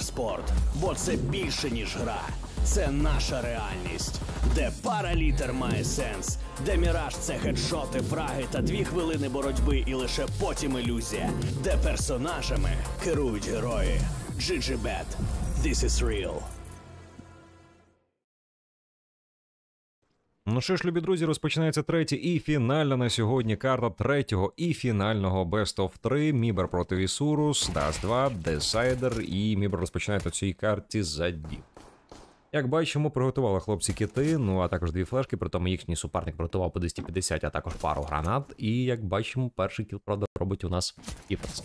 кіберспорт, бо це більше ніж гра. Це наша реальність, де паралітер має сенс, де міраж це хедшоти, фраги та дві хвилини боротьби, і лише потім ілюзія, де персонажами керують герої. GGBet. This is real. Ну що ж, любі друзі, розпочинається третя і фінальна на сьогодні карта третього і фінального Best of 3, Мібер проти Вісурус, дас 2, Десайдер і Мібер розпочинає у цій карті за Як бачимо, приготували хлопці кити ну а також дві флешки, при тому їхній суперник приготував по 250, а також пару гранат. І як бачимо, перший кіл, правда, робить у нас Іферс.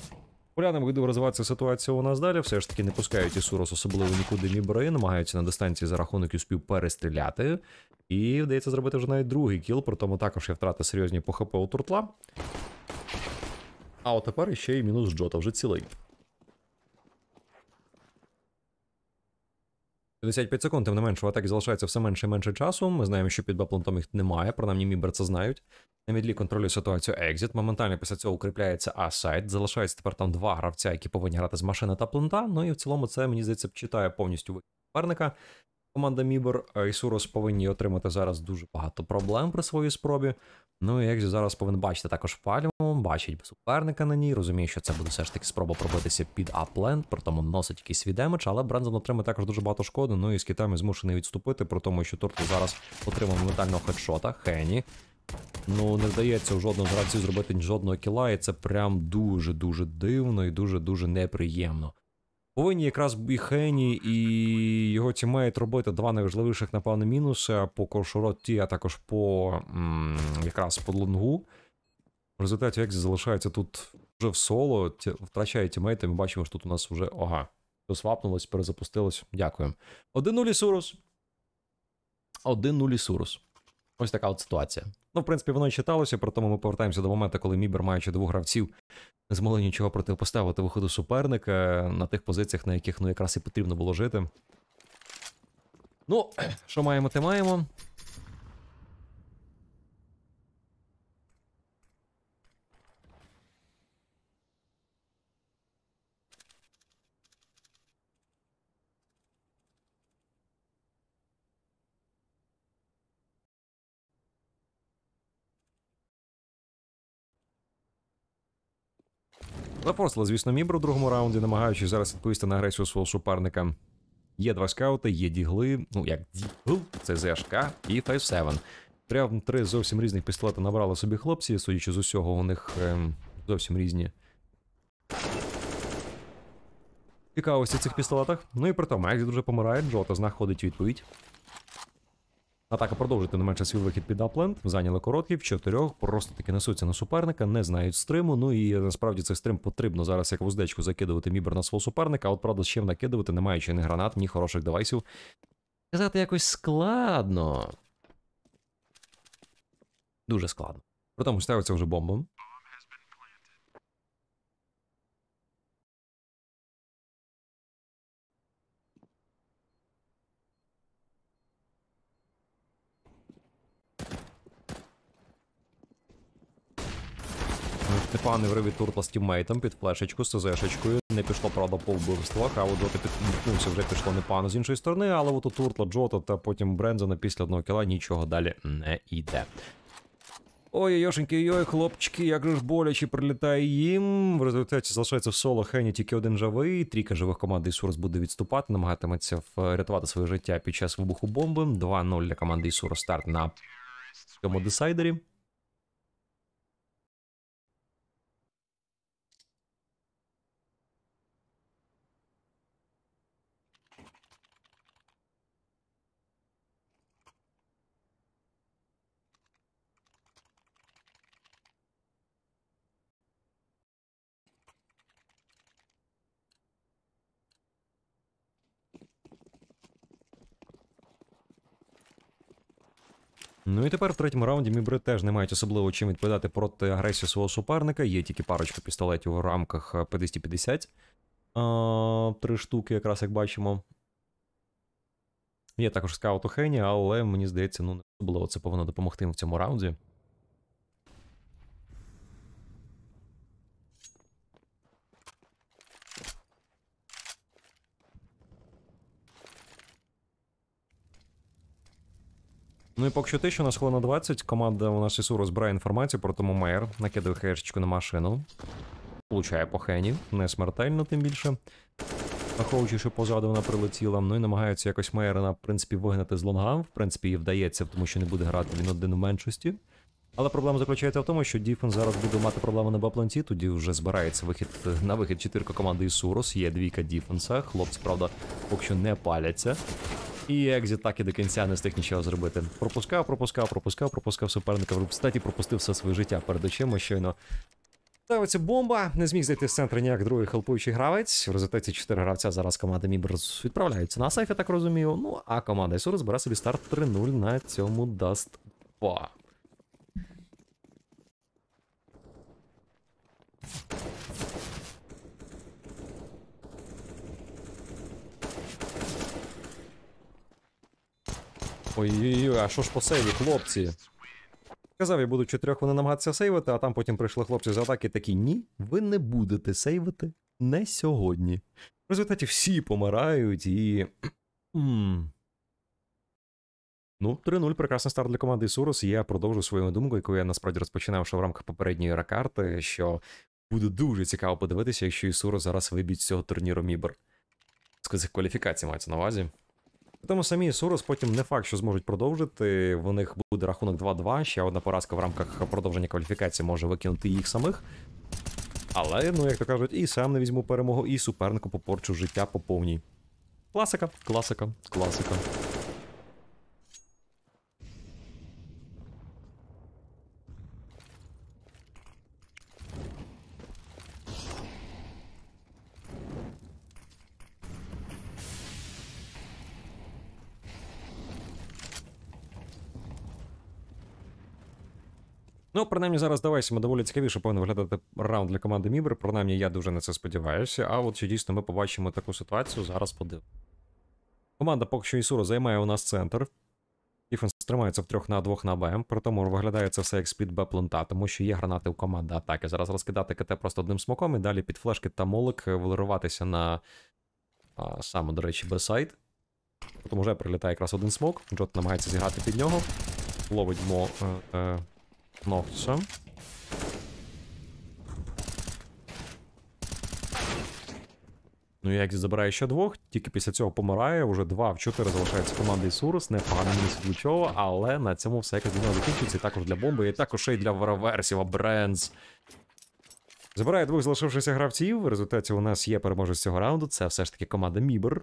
Поляни буде розвиватися ситуація у нас далі. Все ж таки не пускають Ісурус особливо нікуди мібри, намагаються на дистанції за рахунок і спів перестріляти. І вдається зробити вже навіть другий кіл, при тому також я втратив серйозні по ХП у туртла. А от тепер ще й мінус Джота вже цілий. 55 секунд, тим не менше, в атаки залишається все менше і менше часу. Ми знаємо, що під Баплантом їх немає, принаймні Мібер це знають. На мідлі контролює ситуацію Екзіт. Моментально після цього укріпляється А-сайт. Залишається тепер там два гравця, які повинні грати з машини та плента. Ну і в цілому це, мені здається, читає повністю суперника команда Мібор Айсурос е, повинні отримати зараз дуже багато проблем при своїй спробі. Ну і як зараз повинен бачити також пальму, бачить суперника на ній, розуміє, що це буде все ж таки спроба пробитися під апленд, про тому носить якийсь свій демедж, але Брензон отримає також дуже багато шкоди. Ну і з китами змушений відступити, про тому, що Туртл зараз отримав моментального хедшота, Хені. Ну, не вдається у жодного гравців зробити жодного кіла, і це прям дуже-дуже дивно і дуже-дуже неприємно повинні якраз і Хені, і його тімейт робити два найважливіших, напевно, мінуси по Коршуроті, а також по м якраз по лонгу. В результаті Екзі залишається тут вже в соло, втрачає тімейти, ми бачимо, що тут у нас вже ага, свапнулось, перезапустилось. Дякую. 1-0 сурус. 1-0 сурус. Ось така от ситуація. Ну, в принципі, воно і читалося, при тому ми повертаємося до моменту, коли Мібер, маючи двох гравців, не змогли нічого протипоставити виходу суперника на тих позиціях, на яких ну якраз і потрібно було жити. Ну, що маємо, те маємо. Запросили, звісно, мібро в другому раунді, намагаючись зараз відповісти на агресію свого суперника. Є два скаути, є дігли, ну як дігл, це ЗШК і 5-7. Прям три зовсім різних пістолета набрали собі хлопці, судячи з усього, у них ем, зовсім різні. Цікавості в цих пістолетах. Ну і при тому, як дуже помирає, Джота знаходить відповідь. Атака продовжити не менше свій вихід під Апленд. Зайняли короткий в чотирьох, просто таки несуться на суперника, не знають стриму. Ну і е, насправді цей стрим потрібно зараз як вуздечку закидувати мібер на свого суперника. а От правда, ще накидувати, не маючи ні гранат, ні хороших девайсів. Казати якось складно. Дуже складно. При ставиться вже бомбом. Панив ревітурта з тіммейтом під флешечку, з СЗшечкою. Не пішло, правда, по вбивствах, а от Дота підмикнувся, вже пішло не пану з іншої сторони, але от у Туртла, Джота та потім Брензона після одного кіла нічого далі не йде. Ой, йошеньки, йой, хлопчики, як же ж боляче прилітає їм. В результаті залишається в соло Хені тільки один живий. Трійка живих команди Ісурс буде відступати, намагатиметься врятувати своє життя під час вибуху бомби. 2-0 для команди Ісурос старт на цьому десайдері. Ну і тепер в третьому раунді мібри теж не мають особливо чим відповідати проти агресії свого суперника. Є тільки парочка пістолетів у рамках P250. Е, три штуки, якраз як бачимо. Є також скаут у Хені, але мені здається, ну не особливо це повинно допомогти їм в цьому раунді. Ну і поки що те, що у нас хвилина 20, команда у нас ІСУ розбирає інформацію про тому Мейер, накидає хешечку на машину. Получає по хені, не смертельно, тим більше. Наховуючи, що позаду вона прилетіла, ну і намагаються якось Мейерна, в принципі, вигнати з лонга. В принципі, їй вдається, тому що не буде грати він один у меншості. Але проблема заключається в тому, що Діфен зараз буде мати проблеми на бапланті, тоді вже збирається вихід на вихід 4 команди Ісурос, є двійка Діфенса. Хлопці, правда, поки що не паляться. І Екзі так і до кінця не встиг нічого зробити. Пропускав, пропускав, пропускав, пропускав суперника в статі, пропустив все своє життя перед очима щойно. Ставиться бомба, не зміг зайти з центру ніяк другий хелпуючий гравець. В результаті 4 гравця зараз команда Міберс відправляються на сейф, я так розумію. Ну, а команда Ісура збере собі старт 3-0 на цьому Dust 2. Ой-ой-ой, а що ж по сейві, хлопці? Казав, я буду чотирьох, вони намагатися сейвити, а там потім прийшли хлопці з атаки такі: ні, ви не будете сейвити не сьогодні. В результаті всі помирають і. Ну, 3-0, прекрасний старт для команди Сурус. Я продовжу свою думку, яку я насправді розпочинав ще в рамках попередньої ракарти, що буде дуже цікаво подивитися, якщо Ісурус зараз виб'ють з цього турніру Мібер. З кваліфікації мається на увазі. Тому самі Сурос потім не факт, що зможуть продовжити. В них буде рахунок 2-2. Ще одна поразка в рамках продовження кваліфікації може викинути їх самих. Але, ну, як то кажуть, і сам не візьму перемогу, і супернику попорчу життя по повній. Класика, класика, класика. Ну, принаймні, зараз давайся, ми доволі цікавіше повинен виглядати раунд для команди Мібер. Принаймні, я дуже на це сподіваюся. А от чи дійсно ми побачимо таку ситуацію, зараз подивимося. Команда поки що Ісуро займає у нас центр. Діфенс тримається в трьох на двох на БМ, при тому виглядає це все як спід Б плента, тому що є гранати у команди атаки. Зараз розкидати КТ просто одним смоком і далі під флешки та молик е, вилируватися на саме, до речі, Б-сайт. Потім вже прилітає якраз один смок. Джот намагається зіграти під нього. Ловить мо. Е, е, ногцем. Ну, як забирає ще двох, тільки після цього помирає. Уже 2 в 4 залишається команда Ісурус, непогано Світлучова, але на цьому все якось війна закінчується. І також для бомби, і також і для вараверсів, а Бренз. Забирає двох залишившихся гравців. В результаті у нас є переможець цього раунду. Це все ж таки команда Мібер.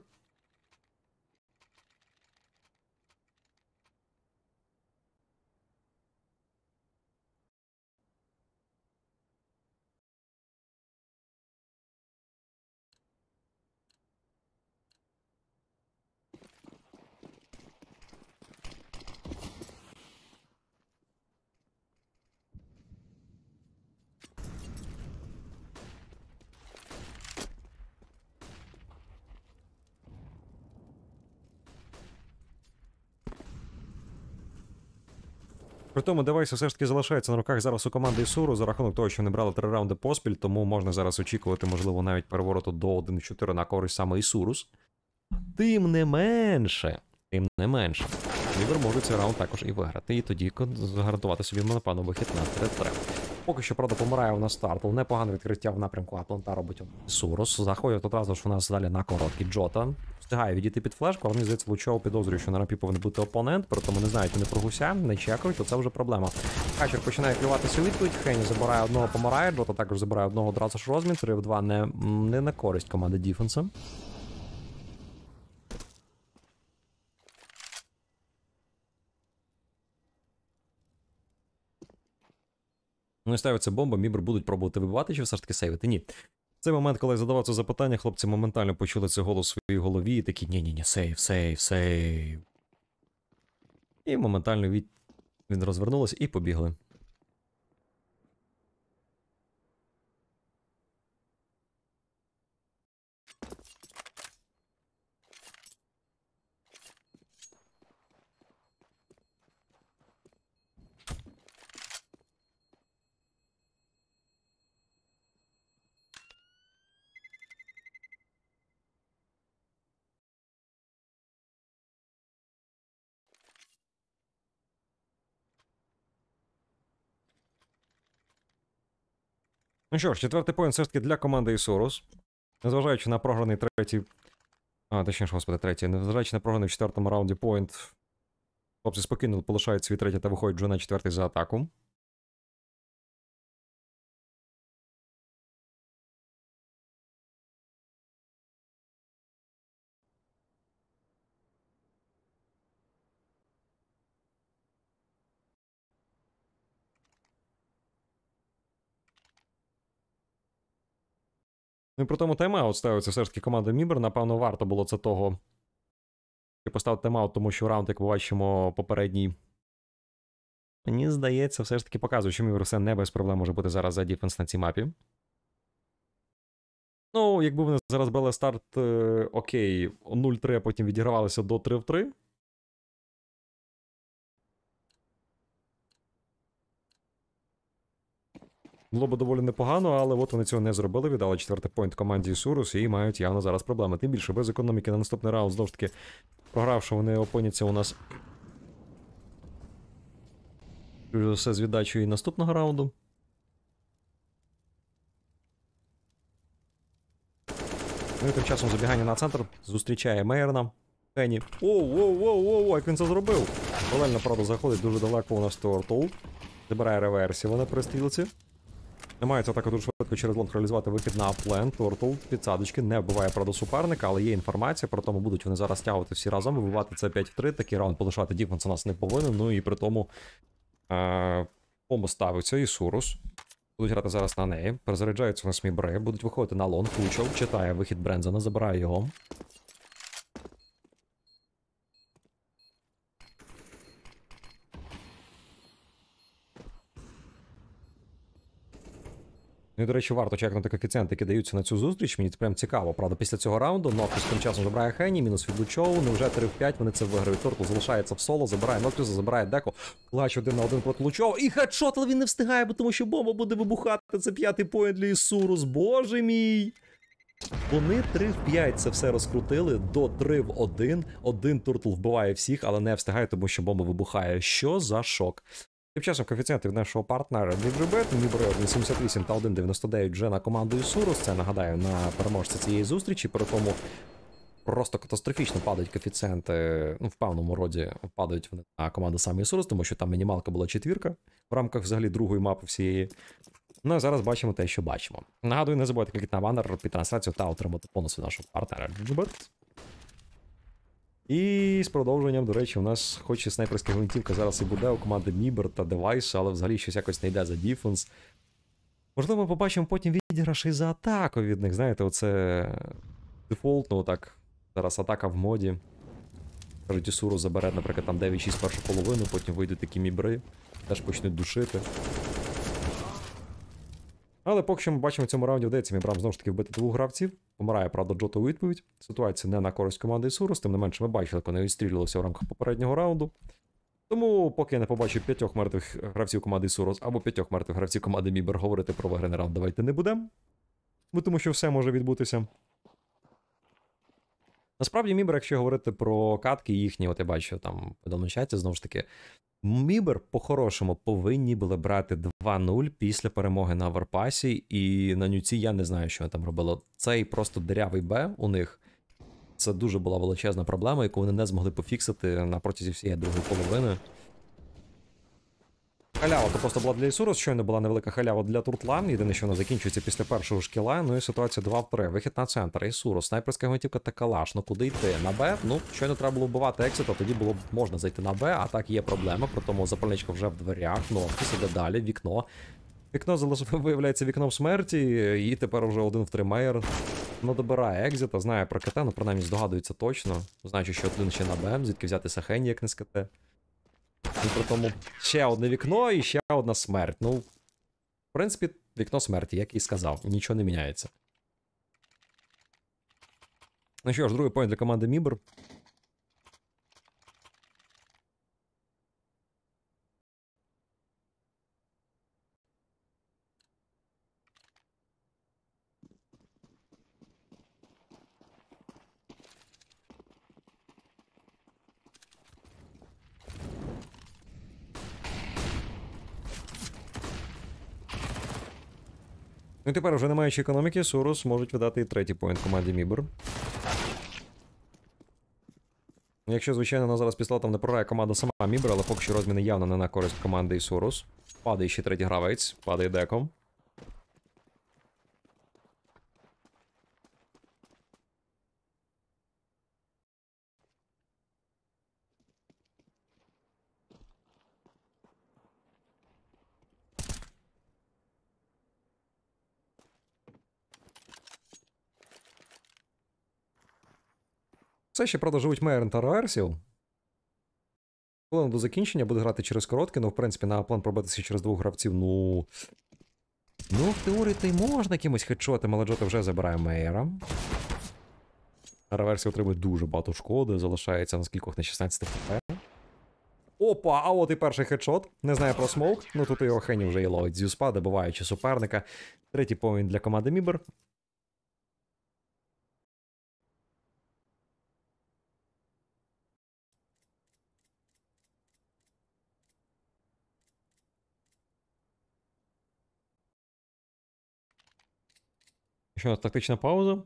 При тому девайс все ж таки залишається на руках зараз у команди Ісуру за рахунок того, що не брали три раунди поспіль, тому можна зараз очікувати, можливо, навіть перевороту до 1-4 на користь саме Ісурус. Тим не менше, тим не менше, Лівер може цей раунд також і виграти, і тоді гарантувати собі монопану вихід на 3-3. Поки що, правда, помирає у нас стартл. Непогане відкриття в напрямку Атланта робить Сурус. Заходять одразу ж у нас далі на короткий Джота встигає відійти під флешку, але мені здається, Лучоу підозрює, що на рампі повинен бути опонент, проте ми не знають, не гуся, не чекають, то це вже проблема. Качер починає клюватися у відповідь, Хені забирає одного помирає, Джота також забирає одного одразу ж розмін, 3 в 2 не, не на користь команди Діфенса. Ну і ставиться бомба, Мібри будуть пробувати вибивати, чи все ж таки сейвити? Ні цей момент, коли я задавав це запитання, хлопці моментально почули цей голос у своїй голові і такі ні ні ні сейв, сейв, сейв. І моментально від... він розвернулося і побігли. Ну що ж, четвертий поінт все ж таки для команди Ісурус. Незважаючи на програний третій. А, точніше, господи, третій. Незважаючи на програний в четвертому раунді поінт. Хлопці спокійно полишають свій третій та виходять вже на четвертий за атаку. Ну при тому тайм-аут ставиться все ж таки команда Мібер. Напевно, варто було це того. І поставити тайм-аут, тому що раунд, як ми бачимо, попередній. Мені здається, все ж таки показує, що Мібер все не без проблем може бути зараз за діфенс на цій мапі. Ну, якби вони зараз брали старт, е, окей, 0-3, а потім відігравалися до 3 в 3. Було б доволі непогано, але от вони цього не зробили. Віддали четвертий пойнт команді Сурус і мають явно зараз проблеми. Тим більше без економіки на наступний раунд знову ж таки програвши, вони опиняться у нас все з віддачою і наступного раунду. Ну і тим часом забігання на центр зустрічає Мейерна. Тені. Оу-оу-оу-оу, як він це зробив! Олельна, правда, заходить дуже далеко у нас Тортул. Забирає реверсі вона при стрілці. Намагається атака дуже швидко через лонг реалізувати вихід на Аплен, Тортл підсадочки не вбиває, правда, суперника, але є інформація, про тому будуть вони зараз тягувати всі разом, вибивати це 5 в 3. Такий раунд полишати Діфенс у нас не повинен. Ну і при тому е Помо ставиться і Сурус. Будуть грати зараз на неї. Перезаряджаються на смібри, будуть виходити на лонг. Кучов читає вихід Брензена, забирає його. Ну і, до речі, варто чекнути коефіцієнти, які даються на цю зустріч. Мені це прям цікаво. Правда, після цього раунду Ноктус тим часом забирає Хені, мінус від Лучоу. Ну, вже 3 в 5 вони це виграють. Торкл залишається в соло, забирає Ноктуса, забирає деко. Клач один на один проти Лучоу. І хедшотл він не встигає, бо тому що бомба буде вибухати. Це п'ятий поінт для Ісурус. Боже мій. Вони 3 в 5 це все розкрутили до 3 в 1. Один туртл вбиває всіх, але не встигає, тому що бомба вибухає. Що за шок? Тим часом коефіцієнти нашого партнера DigiBet, Мібро 88 та 1,99 вже на командою Сурус. Це нагадаю на переможця цієї зустрічі, при тому просто катастрофічно падають коефіцієнти. Ну, в певному роді падають вони на команду самі Сурус, тому що там мінімалка була четвірка в рамках взагалі другої мапи всієї. Ну і зараз бачимо те, що бачимо. Нагадую, не забувайте клікати на банер під трансляцію та отримати бонус нашого партнера DigiBet. І з продовженням, до речі, у нас хоч і снайперська гвинтівка зараз і буде у команди Мібер та Девайс, але взагалі щось якось не йде за Діфенс. Можливо, ми побачимо потім відіграші за атаку від них. Знаєте, оце дефолтно, ну, отак. Зараз атака в моді. Тісуру забере, наприклад, там 9-6 першу половину, потім вийдуть такі мібри, теж почнуть душити. Але поки що ми бачимо в цьому раунді вдається мібрам знову ж таки вбити двох гравців. Помирає, правда, Джота у відповідь. Ситуація не на користь команди Сурус, тим не менше, ми бачили, як вони відстрілювалися в рамках попереднього раунду. Тому, поки я не побачу п'ятьох мертвих гравців команди Сурос або п'ятьох мертвих гравців команди Мібер, говорити про виграний раунд давайте не будемо. тому що все може відбутися. Насправді, Мібер, якщо говорити про катки їхні, от я бачу там в чаті, знову ж таки, Мібер по-хорошому повинні були брати 2-0 після перемоги на Варпасі, і на нюці я не знаю, що там робили. Цей просто дрявий Б у них це дуже була величезна проблема, яку вони не змогли пофіксити на протязі всієї другої половини халява то просто була для Ісурус, щойно була невелика халява для Туртла. Єдине, що вона закінчується після першого шкіла. Ну і ситуація 2 в 3. Вихід на центр. Ісуру. снайперська гвинтівка та калаш. Ну куди йти? На Б. Ну, щойно треба було вбивати ексита, тоді було б можна зайти на Б, а так є проблема. При тому запальничка вже в дверях. Ну, іде далі, вікно. Вікно виявляється вікном смерті, і тепер вже один в три мейер. Ну, добирає екзита, знає про КТ, ну принаймні здогадується точно, знаючи, що один ще на БМ, звідки взяти Сахені, як не з КТ. І при тому ще одне вікно і ще одна смерть. Ну, в принципі, вікно смерті, як і сказав, нічого не міняється. Ну що ж, другий поінт для команди Мібр. Ну тепер, вже не маючи економіки, Сурус можуть видати і третій поінт команді Мібер. Якщо, звичайно, вона зараз пістолетом не прорає команда сама Мібер, але поки що розміни явно не на користь команди Ісурус. Падає ще третій гравець, падає деком. Все ще, правда, живуть Мейрен та Раерсіл. Коли до закінчення буде грати через коротке, ну, в принципі, на план пробитися через двох гравців, ну. Ну, в теорії то й можна кимось хедшоти, але Джота вже забирає Мейера. Раверсі отримує дуже багато шкоди, залишається на скількох на 16 хп. Опа, а от і перший хедшот. Не знаю про смоук. Ну тут і Орхені вже і ловить з'юспа, добиваючи суперника. Третій повінь для команди Мібер. Що, тактична пауза?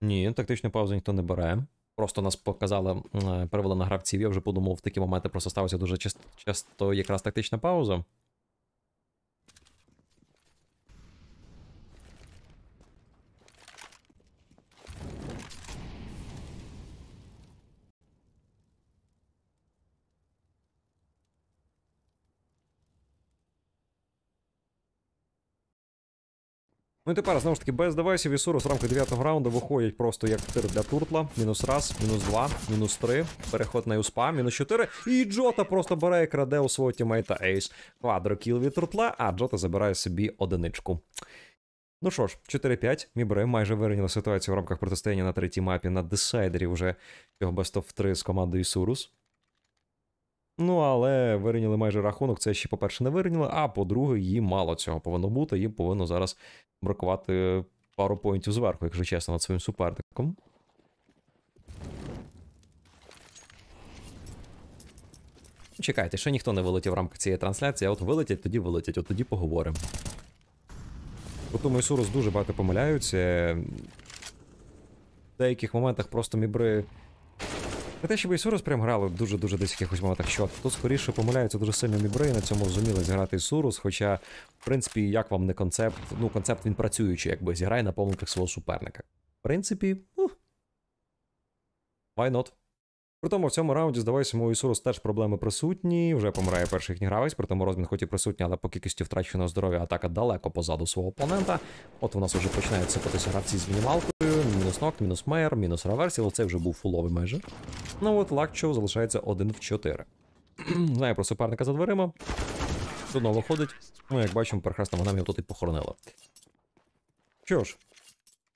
Ні, тактичну паузу ніхто не бере. Просто нас показали, е, перевели на гравців. Я вже подумав, в такі моменти просто ставиться дуже часто якраз тактична пауза. Ну і тепер знову ж таки без девайсів і суру з рамки 9 раунду виходять просто як тир для туртла. Мінус раз, мінус два, мінус три. Переход на юспа, мінус чотири. І Джота просто бере і краде у свого тімейта Ейс. Квадрокіл від туртла, а Джота забирає собі одиничку. Ну що ж, 4-5. Мібри майже вирівняли ситуацію в рамках протистояння на третій мапі на десайдері вже цього Best of 3 з командою Сурус. Ну, але вирівняли майже рахунок. Це ще, по-перше, не вирівняли, а по-друге, їм мало цього повинно бути. Їм повинно зараз бракувати пару поінтів зверху, якщо чесно, над своїм суперником. Чекайте, ще ніхто не вилетів в рамках цієї трансляції, а от вилетять, тоді вилетять, от тоді поговоримо. Потім і Сурус дуже багато помиляються. В деяких моментах просто мібри про те, щоб Сурус прям грали дуже-дуже десь якихось моментах, що тут скоріше помиляються дуже сильно мібри, і на цьому зуміли зіграти сурус. Хоча, в принципі, як вам не концепт, ну, концепт він працюючий, якби зіграє на помилках свого суперника. В принципі, ну. Why not? При тому в цьому раунді, здавайся, у Ісурус теж проблеми присутні. Вже помирає перший їхній гравець, при тому розмін хоч і присутній, але по кількості втраченого здоров'я атака далеко позаду свого опонента. От у нас вже починають сипатися гравці з мінімалкою. Мінус нокт, мінус мейер, мінус реверс, але це вже був фуловий майже. Ну от Лакчо залишається 1 в 4. Знає про суперника за дверима. Судно виходить. Ну, як бачимо, прекрасно вона його тут і похоронила. Що ж,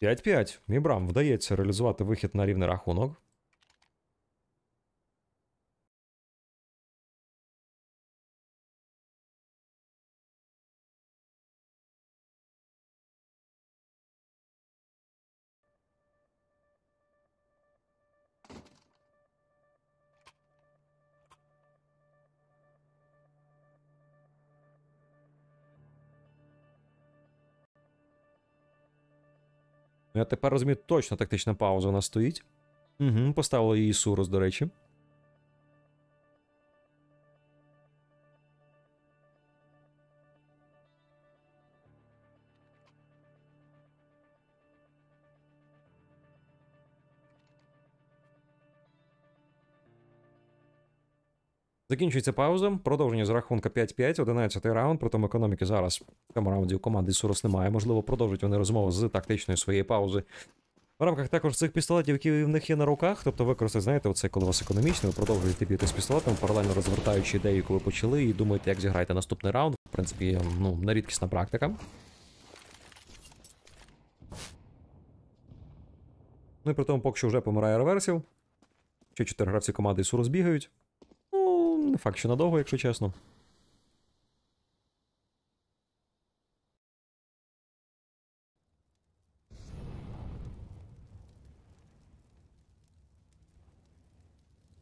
5-5. Мібрам вдається реалізувати вихід на рівний рахунок. Ну, я тепер розумію, точно тактична пауза у нас стоїть. Угу, Поставили її Сурус, до речі. Закінчується пауза. Продовження з рахунка 5-5, 11 й раунд. Протом економіки зараз в цьому раунді у команди Сурос немає. Можливо, продовжують вони розмову з тактичної своєї паузи. В рамках також цих пістолетів, які в них є на руках, тобто використати, знаєте, оце коли у вас економічно, ви продовжуєте бігти з пістолетом, паралельно розвертаючи ідею, коли почали, і думаєте, як зіграєте наступний раунд. В принципі, ну, нерідкісна практика. Ну і при тому, поки що вже помирає реверсів. Ще чотири гравці команди СУ бігають не факт, що надовго, якщо чесно.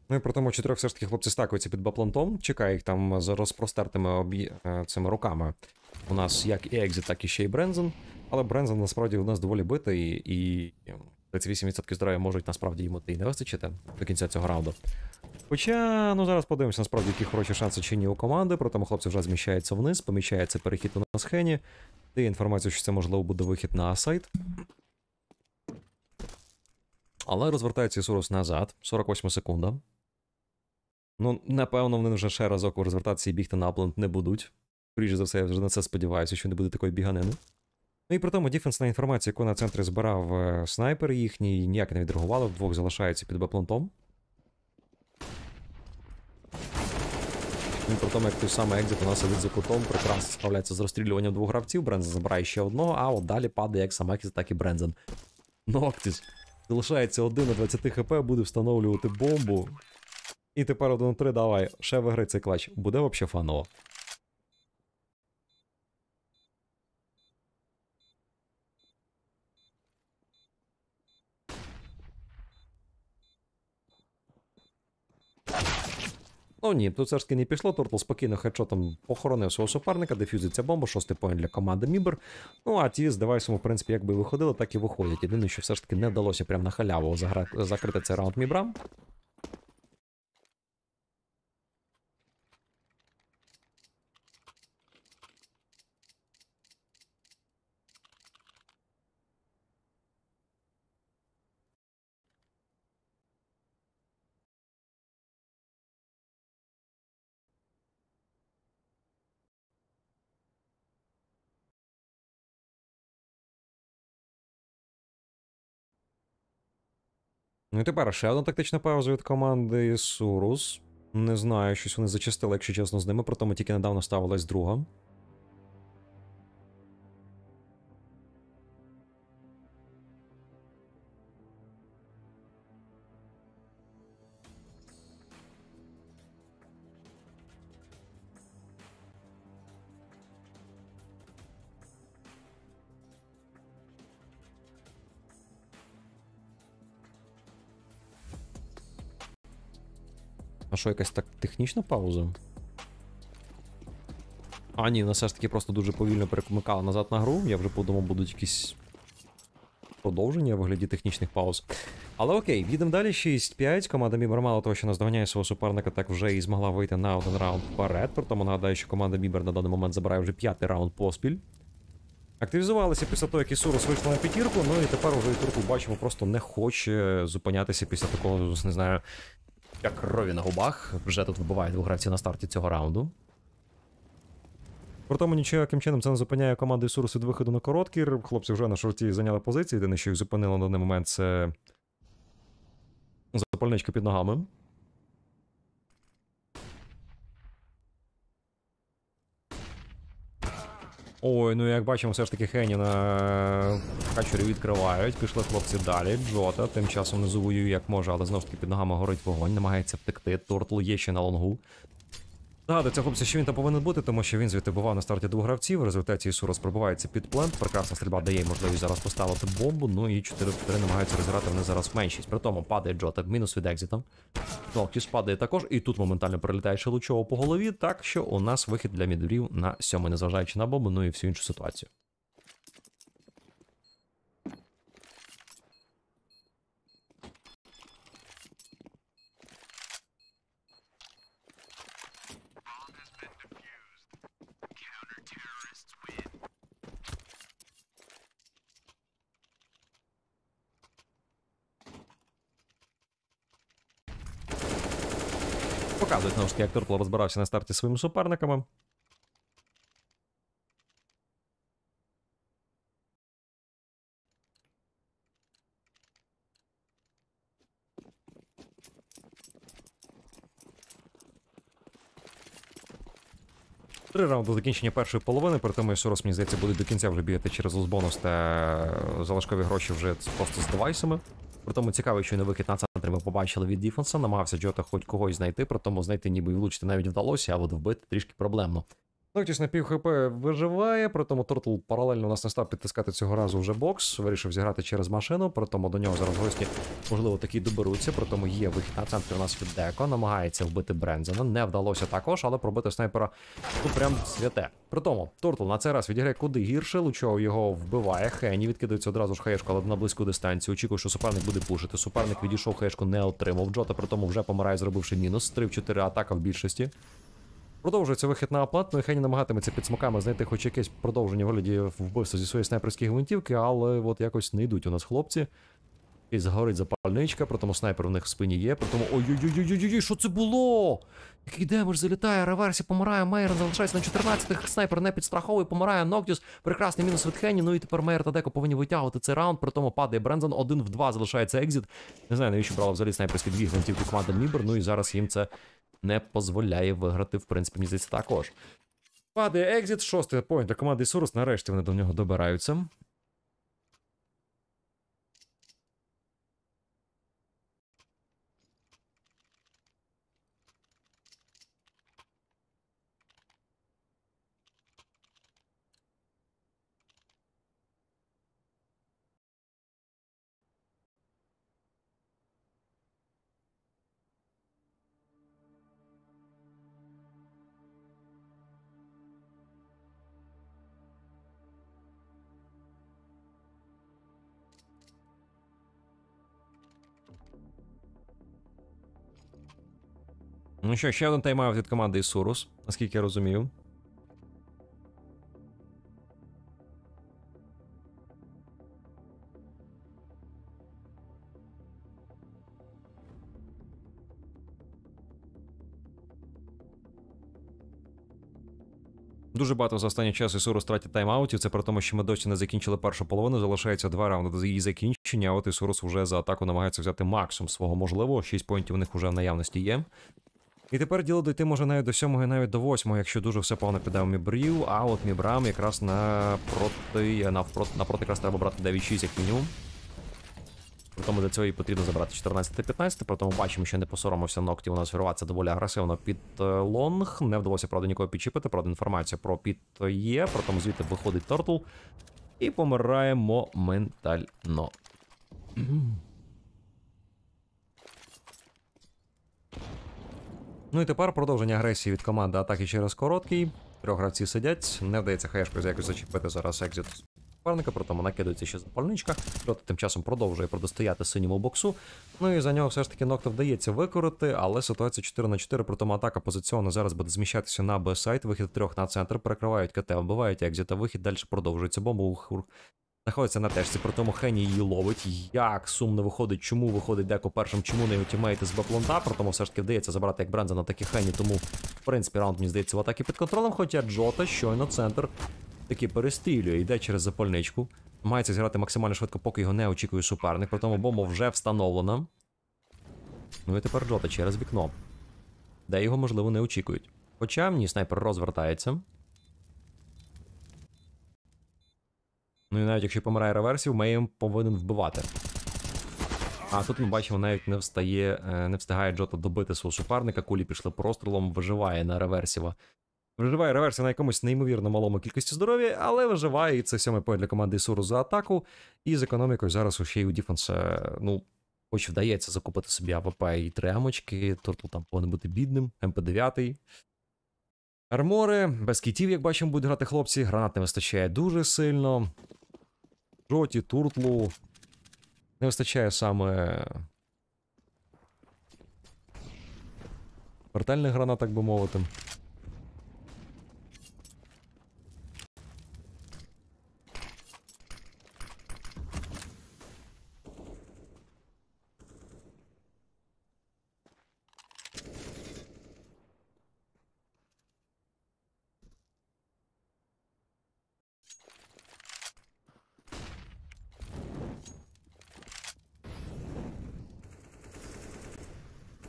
Ну і про тому чотирьох все ж таки хлопці стакуються під баплантом. Чекає їх там з розпростертими обі... Е, цими руками. У нас як і Екзі, так і ще й Брензен. Але Брензен насправді у нас доволі битий і. 38% здоров'я можуть насправді йому і не вистачити до кінця цього раунду. Хоча, ну зараз подивимося, насправді, які хороші шанси чи ні у команди, проте хлопці вже зміщаються вниз, помічається перехід у нас Хені. Дає інформацію, що це можливо буде вихід на сайт. Але розвертається Ісурус назад. 48 секунда. Ну, напевно, вони вже ще разок розвертатися і бігти на аплент не будуть. Скоріше за все, я вже на це сподіваюся, що не буде такої біганини. Ну і при тому діфенсна інформація, яку на центрі збирав е, снайпер їхній, ніяк не відреагувала, вдвох залишається під баплонтом. Він ну при тому, як той самий екзит у нас сидить за кутом, прекрасно справляється з розстрілюванням двох гравців, Брензен забирає ще одного, а от далі падає як сам Екзит, так і Брензен. Ноктіс. Ну, залишається один на 20 хп, буде встановлювати бомбу. І тепер 1 на 3, давай, ще виграй цей клач. Буде взагалі фаново. Ну ні, тут все ж таки не пішло. Тортл спокійно хедшотом похоронив свого суперника, дефюзиться бомба, шостий поінт для команди Мібер. Ну а ті з девайсом, в принципі, як якби виходили, так і виходять. Єдине, що все ж таки не вдалося прям на халяву закрити цей раунд Мібрам. Ну і тепер ще одна тактична пауза від команди Сурус. Не знаю, щось вони зачистили, якщо чесно, з ними, проте ми тільки недавно ставилась друга. що якась так технічна пауза? А, ні, нас все ж таки просто дуже повільно перемикала назад на гру. Я вже подумав, будуть якісь продовження в вигляді технічних пауз. Але окей, їдемо далі. 6-5. Команда Бібер мало того, що наздоганяє свого суперника, так вже і змогла вийти на один раунд вперед. Притом нагадаю, що команда Бібер на даний момент забирає вже п'ятий раунд поспіль. Активізувалися після того, як Ісурус вийшла на п'ятірку, ну і тепер уже і турку бачимо, просто не хоче зупинятися після такого, не знаю, як крові на губах. Вже тут вбивають двох гравців на старті цього раунду. При тому ніяким чином це не зупиняє команду Ісурус від виходу на короткір. Хлопці вже на шорті зайняли позиції. Єдине, що їх зупинило на даний момент, це запальничка під ногами. Ой, ну як бачимо, все ж таки Хеніна качері відкривають. Пішли хлопці далі. Джота тим часом не завоює як може, але знов ж таки під ногами горить вогонь, намагається втекти. Тортл є ще на лонгу. Нагадується, хлопця, що він там повинен бути, тому що він звідти бував на старті двох гравців. В результаті Ісурос пробивається під плент. Прекрасна стрільба дає можливість зараз поставити бомбу. Ну і 4 в 4 намагаються розіграти вони зараз меншість. При тому падає Джота, мінус від екзитом. Нокіс падає також, і тут моментально прилітає Шелучово по голові. Так що у нас вихід для мідурів на 7, незважаючи на бомбу, ну і всю іншу ситуацію. Правда, знову як Турпл розбирався на старті своїми суперниками. Три раунди до закінчення першої половини, при тому Сорос, мені здається, буде до кінця вже бігати через лузбонус та залишкові гроші вже просто з девайсами. При тому цікавий, що не вихід на це треба побачили від Діфенса. Намагався Джота хоч когось знайти, при тому знайти ніби і влучити навіть вдалося, а от вбити трішки проблемно. Ноктіс на пів хп виживає, притому Тортл паралельно у нас не став підтискати цього разу вже бокс. Вирішив зіграти через машину, притому до нього зараз гості, можливо, такі доберуться, притому є вихід на центрі у нас від Деко, намагається вбити Брензена. Не вдалося також, але пробити снайпера тут прям святе. Притому Тортл на цей раз відіграє куди гірше. лучого його вбиває. Хені відкидається одразу ж хаєшку, але на близьку дистанцію. Очікує, що суперник буде пушити. Суперник відійшов, хаєшку не отримав. Джота, притому вже помирає, зробивши мінус. 3 в 4 атака в більшості. Продовжується вихід на аплат, ну і Хені намагатиметься під смаками знайти хоч якесь продовження вигляді вбивства зі своєї снайперської гвинтівки, але от якось не йдуть у нас хлопці. І згорить запальничка, при тому снайпер у них в спині є, при тому. Ой-ой-ой-ой-ой, що це було? Який демедж залітає, реверсі помирає, Мейер залишається на 14-х, снайпер не підстраховує, помирає Ноктіус, прекрасний мінус від Хенні, ну і тепер Мейер та Деко повинні витягувати цей раунд, при тому падає Брензон, один в два залишається екзіт. Не знаю, навіщо брали взагалі снайперські дві гвинтівки команди Мібер, ну і зараз їм це не дозволяє виграти, в принципі, мені здається також. Падає екзіт, шостий поінт для команди Сурус. Нарешті вони до нього добираються. Ну що, ще один тайм-аут від команди Ісурус, наскільки я розумію. Дуже багато за останній час Ісурус тратять тайм-аутів. Це про тому, що ми досі не закінчили першу половину. Залишається два раунди до її закінчення. От Ісурус вже за атаку намагається взяти максимум свого можливого. Шість поінтів у них вже в наявності є. І тепер діло дойти може навіть до сьомого і навіть до восьмого, якщо дуже все погано піде у мібрів, а от мібрам якраз напроти навпроти, напроти якраз треба брати 9-6 як мінімум. При тому для цього і потрібно забрати 14 та 15, при тому бачимо, що не посоромився ногті у нас вирватися доволі агресивно під е, лонг. Не вдалося, правда, нікого підчіпити, правда, інформація про під е, є, при звідти виходить тортл. І помираємо ментально. Ну і тепер продовження агресії від команди атаки через короткий. Трьох гравців сидять, не вдається хаєшку якось зачепити зараз екзит суперника, проте мене кидається ще запальничка. Проти тим часом продовжує протистояти синьому боксу. Ну і за нього все ж таки нокта вдається викорити, але ситуація 4 на 4, проте атака позиційно зараз буде зміщатися на Б-сайт, вихід трьох на центр, перекривають КТ, вбивають екзіт, а вихід далі продовжується бомбу Знаходиться на тежці, при тому Хені її ловить. Як сумно виходить, чому виходить Деко першим, чому не його тімейти з Баплонта, при тому все ж таки вдається забрати як Бренза на такі Хені, тому, в принципі, раунд, мені здається, в атаки під контролем, хоча Джота щойно центр таки перестрілює, йде через запальничку. Мається зіграти максимально швидко, поки його не очікує суперник, при тому бомба вже встановлена. Ну і тепер Джота через вікно, де його, можливо, не очікують. Хоча мені снайпер розвертається. Ну і навіть якщо помирає реверсів, Мейм повинен вбивати. А тут ми бачимо, навіть не встає, е, не встигає Джота добити свого суперника, кулі пішли прострілом, виживає на реверсіва. Виживає реверсія на якомусь неймовірно малому кількості здоров'я, але виживає і це сьомий поінт для команди Суру за атаку. І з економікою зараз ще й у Діфенс, ну, хоч вдається закупити собі АВП і три амочки, Тортл там повинен бути бідним, МП9. Армори, без кітів, як бачимо, будуть грати хлопці. Гранат не вистачає дуже сильно. Джоті, Туртлу. Не вистачає саме. Вертальних гранат, так би мовити.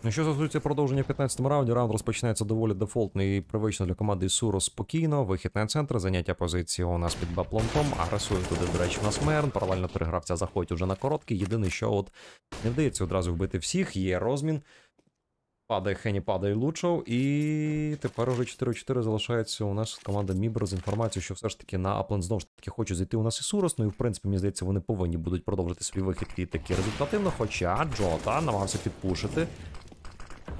Ну, що стосується продовження в 15-му раунді, раунд розпочинається доволі дефолтний і привично для команди Ісуро спокійно. Вихід на центр, заняття позиції у нас під баплонтом, агресує туди, до речі, у нас Мерн. Паралельно три гравця заходять уже на короткий. Єдине, що от не вдається одразу вбити всіх, є розмін. Падає Хені, падає Лучов, і тепер уже 4-4 залишається у нас команда Мібро з інформацією, що все ж таки на Аплен знову ж таки хоче зайти у нас і Сурос. Ну і в принципі, мені здається, вони повинні будуть продовжити свій вихід і такі результативно. Хоча Джота намагався підпушити.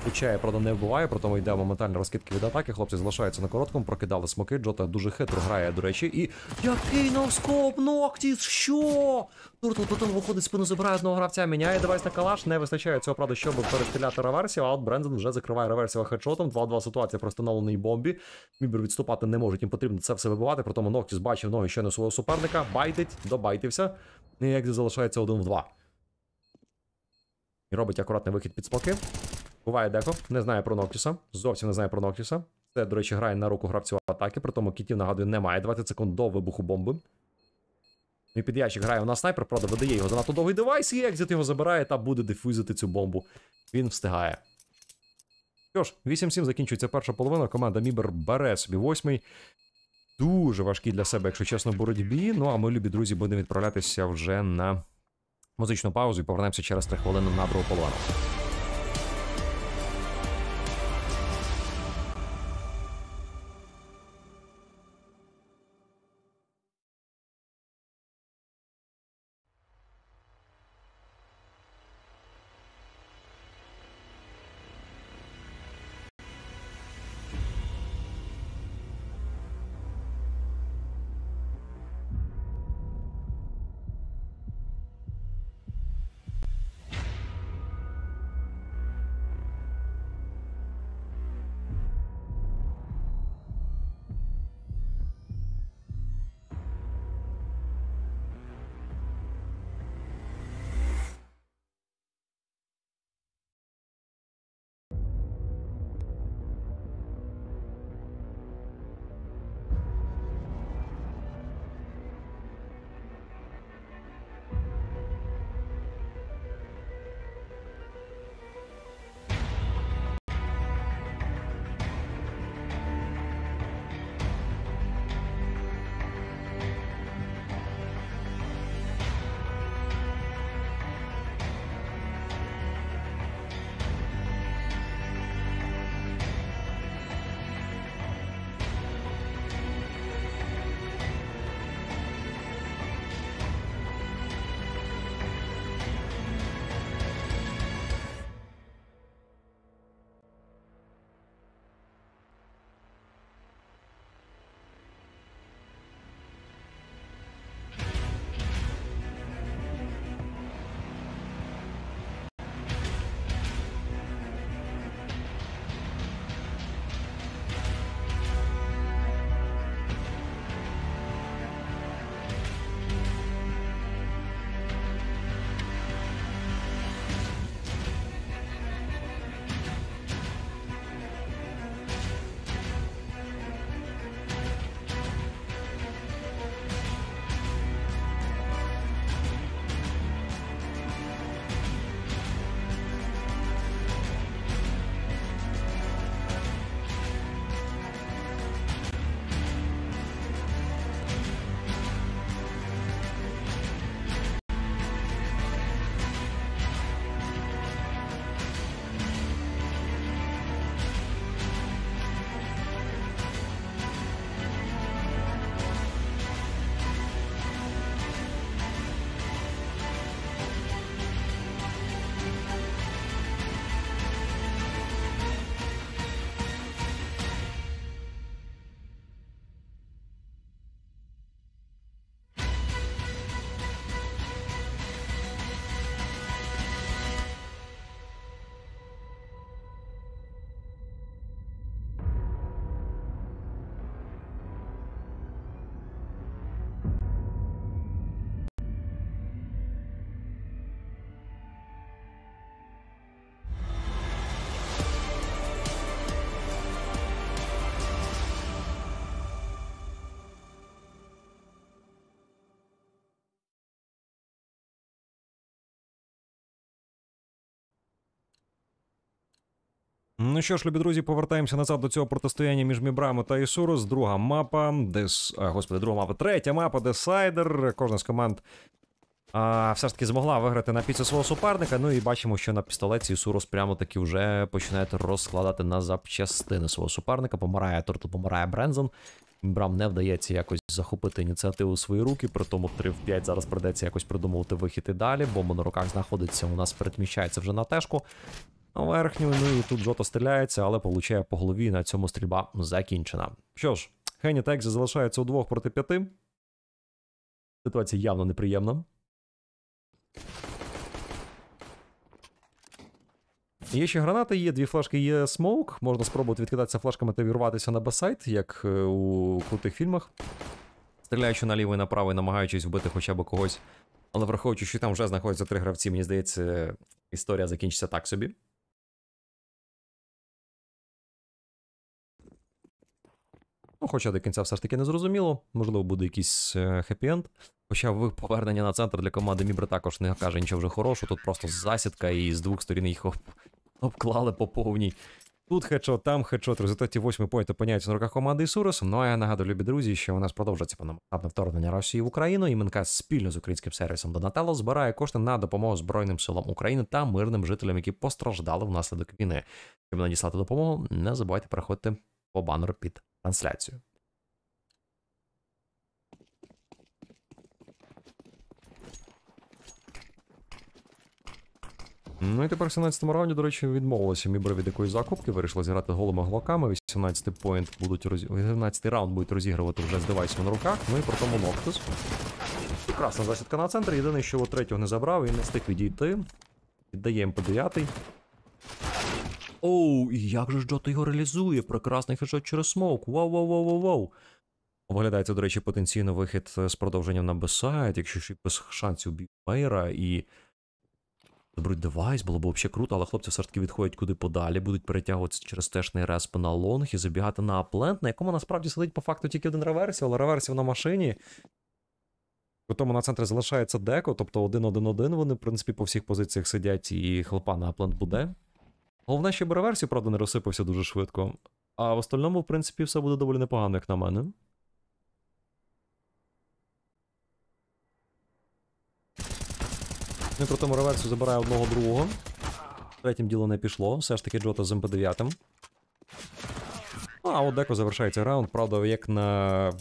Відчає, правда, не вбиває, про тому йде моментально розкидки від атаки. Хлопці залишаються на короткому, прокидали смоки. Джота дуже хитро грає, до речі, і. Який навскоп, Ноктіс! Що? Туртл потім виходить спину, забирає одного гравця, міняє девайс на калаш, не вистачає цього, правда, щоб перестріляти реверсію, а от Брензен вже закриває реверсію хедшотом. 2-2 ситуація про встановлений бомбі. Мібер відступати не можуть, їм потрібно це все вибивати. При тому Ноктіс бачив ноги ще не свого суперника. Байтить, добайтився. І як залишається один в два. І робить акуратний вихід під споки. Буває деко, не знає про Ноктіса. Зовсім не знає про Ноктіса. Це, до речі, грає на руку гравцю атаки, при тому кітів, нагадую, немає. 20 секунд до вибуху бомби. Мій ну під'ячик грає у нас снайпер, правда, видає його занадто довгий девайс, і екзит його забирає та буде дефузити цю бомбу. Він встигає. Що ж, 8-7 закінчується перша половина. Команда Мібер бере собі восьмий. Дуже важкий для себе, якщо чесно, в боротьбі. Ну а ми, любі друзі, будемо відправлятися вже на музичну паузу і повернемося через три хвилини на другу половину. Ну що ж, любі друзі, повертаємося назад до цього протистояння між Мібрами та Ісурус. Друга мапа, де а, господи, друга мапа, третя мапа, Десайдер. Кожна з команд а, все ж таки змогла виграти на піці свого суперника. Ну і бачимо, що на пістолеті Ісурус прямо таки вже починає розкладати на запчастини свого суперника. Помирає Тортл, помирає Брензен. Мібрам не вдається якось захопити ініціативу у свої руки, при тому 3 в 5 зараз придеться якось придумувати вихід і далі. Бомба на руках знаходиться, у нас передміщається вже на тешку на верхню. Ну і тут Джота стріляється, але получає по голові. і На цьому стрільба закінчена. Що ж, Хені та Екзі залишається у двох проти п'яти. Ситуація явно неприємна. Є ще гранати, є дві флешки, є смоук. Можна спробувати відкидатися флешками та вірватися на басайт, як е, у крутих фільмах. Стріляючи наліво і направо і намагаючись вбити хоча б когось. Але враховуючи, що там вже знаходяться три гравці, мені здається, історія закінчиться так собі. Ну, хоча до кінця все ж таки не зрозуміло, можливо, буде якийсь хеппі-енд. Хоча повернення на центр для команди Мібри також не каже нічого вже хорошого. Тут просто засідка і з двох сторін їх об... обклали по повній. Тут хедшот, там хедшот, в результаті 8 поінт опиняються на руках команди Ісурус. Ну а я нагадую, любі друзі, що у нас продовжується повномасштабне вторгнення Росії в Україну. І МНК спільно з українським сервісом Донателло збирає кошти на допомогу Збройним силам України та мирним жителям, які постраждали внаслідок війни. Щоб надіслати допомогу, не забувайте переходити по банеру під трансляцію. Ну і тепер в 17 му раунді, до речі, відмовилося Мібро від якоїсь закупки, вирішила зіграти голими глоками. 18 поінт будуть роз... 18 раунд будуть розігрувати вже з девайсом на руках. Ну і про тому Ноктус. Прекрасна засідка на центр. Єдине, що от третього не забрав Він не встиг відійти. Віддає МП-9. Оу, і як же ж Джота його реалізує? Прекрасний хешот через смоук. Вау, вау, вау, вау, вау. Виглядається, до речі, потенційно вихід е, з продовженням на бесайд, якщо ще без шансів б'ють і. Заберуть девайс, було б взагалі круто, але хлопці все ж таки відходять куди подалі, будуть перетягуватися через тешний респ на лонг і забігати на аплент, на якому насправді сидить по факту тільки один реверсів, але реверсів на машині. тому на центрі залишається деко, тобто один-один-один. Вони, в принципі, по всіх позиціях сидять, і хлопа на аплент буде. Головне, щоб реверсів, правда, не розсипався дуже швидко. А в остальному, в принципі, все буде доволі непогано, як на мене. Ну і при тому реверсу забирає одного другого. Третім діло не пішло, все ж таки Джота з МП9. Ну, а от деко завершається раунд, правда, як на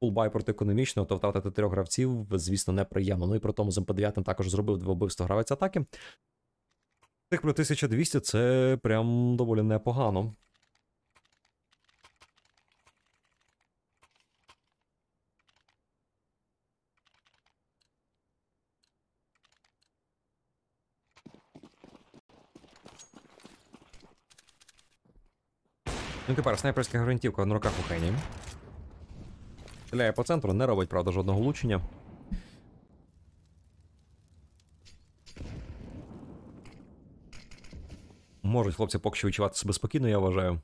фулбай проти економічного, то втратити трьох гравців, звісно, неприємно. Ну і про тому з МП9 також зробив двобивство гравець атаки. Тих про 1200 це прям доволі непогано. Ну тепер снайперська гарантівка на руках у Хені. Стріляє по центру, не робить, правда, жодного влучення. Можуть хлопці поки що відчувати себе спокійно, я вважаю.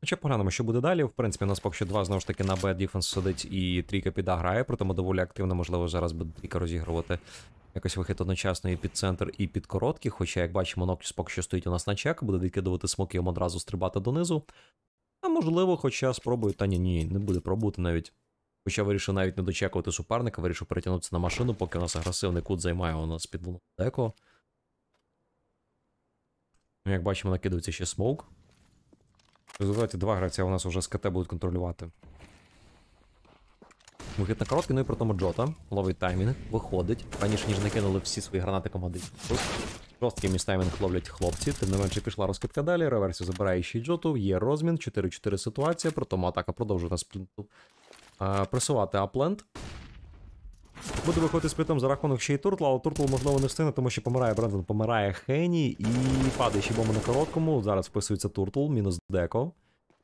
Хоча ну поглянемо, що буде далі. В принципі, у нас поки що два знову ж таки на Bad Defense сидить і трійка підаграє, при тому доволі активно, можливо, зараз буде трійка розігрувати якось вихід одночасно і під центр, і під короткий, Хоча, як бачимо, Ноктіс поки що стоїть у нас на чек, буде відкидувати смоки, йому одразу стрибати донизу. А можливо, хоча спробую. та ні, ні, не буде пробувати навіть. Хоча вирішив навіть не дочекувати суперника, вирішив перетягнутися на машину, поки у нас агресивний кут займає у нас під деко. Ну, як бачимо, накидується ще смоук. В результаті два гравця у нас вже з КТ будуть контролювати. Вихід на короткий, ну і про тому Джота. Ловить таймінг, виходить. Раніше ніж накинули всі свої гранати команди. Жорсткий таймінг ловлять хлопці, тим не менше пішла розкидка далі. Реверсію забирає ще й Джоту, є розмін, 4-4 ситуація, при тому атака продовжує нас е, пресувати апленд. Буде виходити з питом за рахунок ще й Туртла, але Туртл, можливо, не встигне, тому що помирає Брендон, помирає Хені і падає ще бомба на короткому. Зараз вписується Туртл, мінус деко.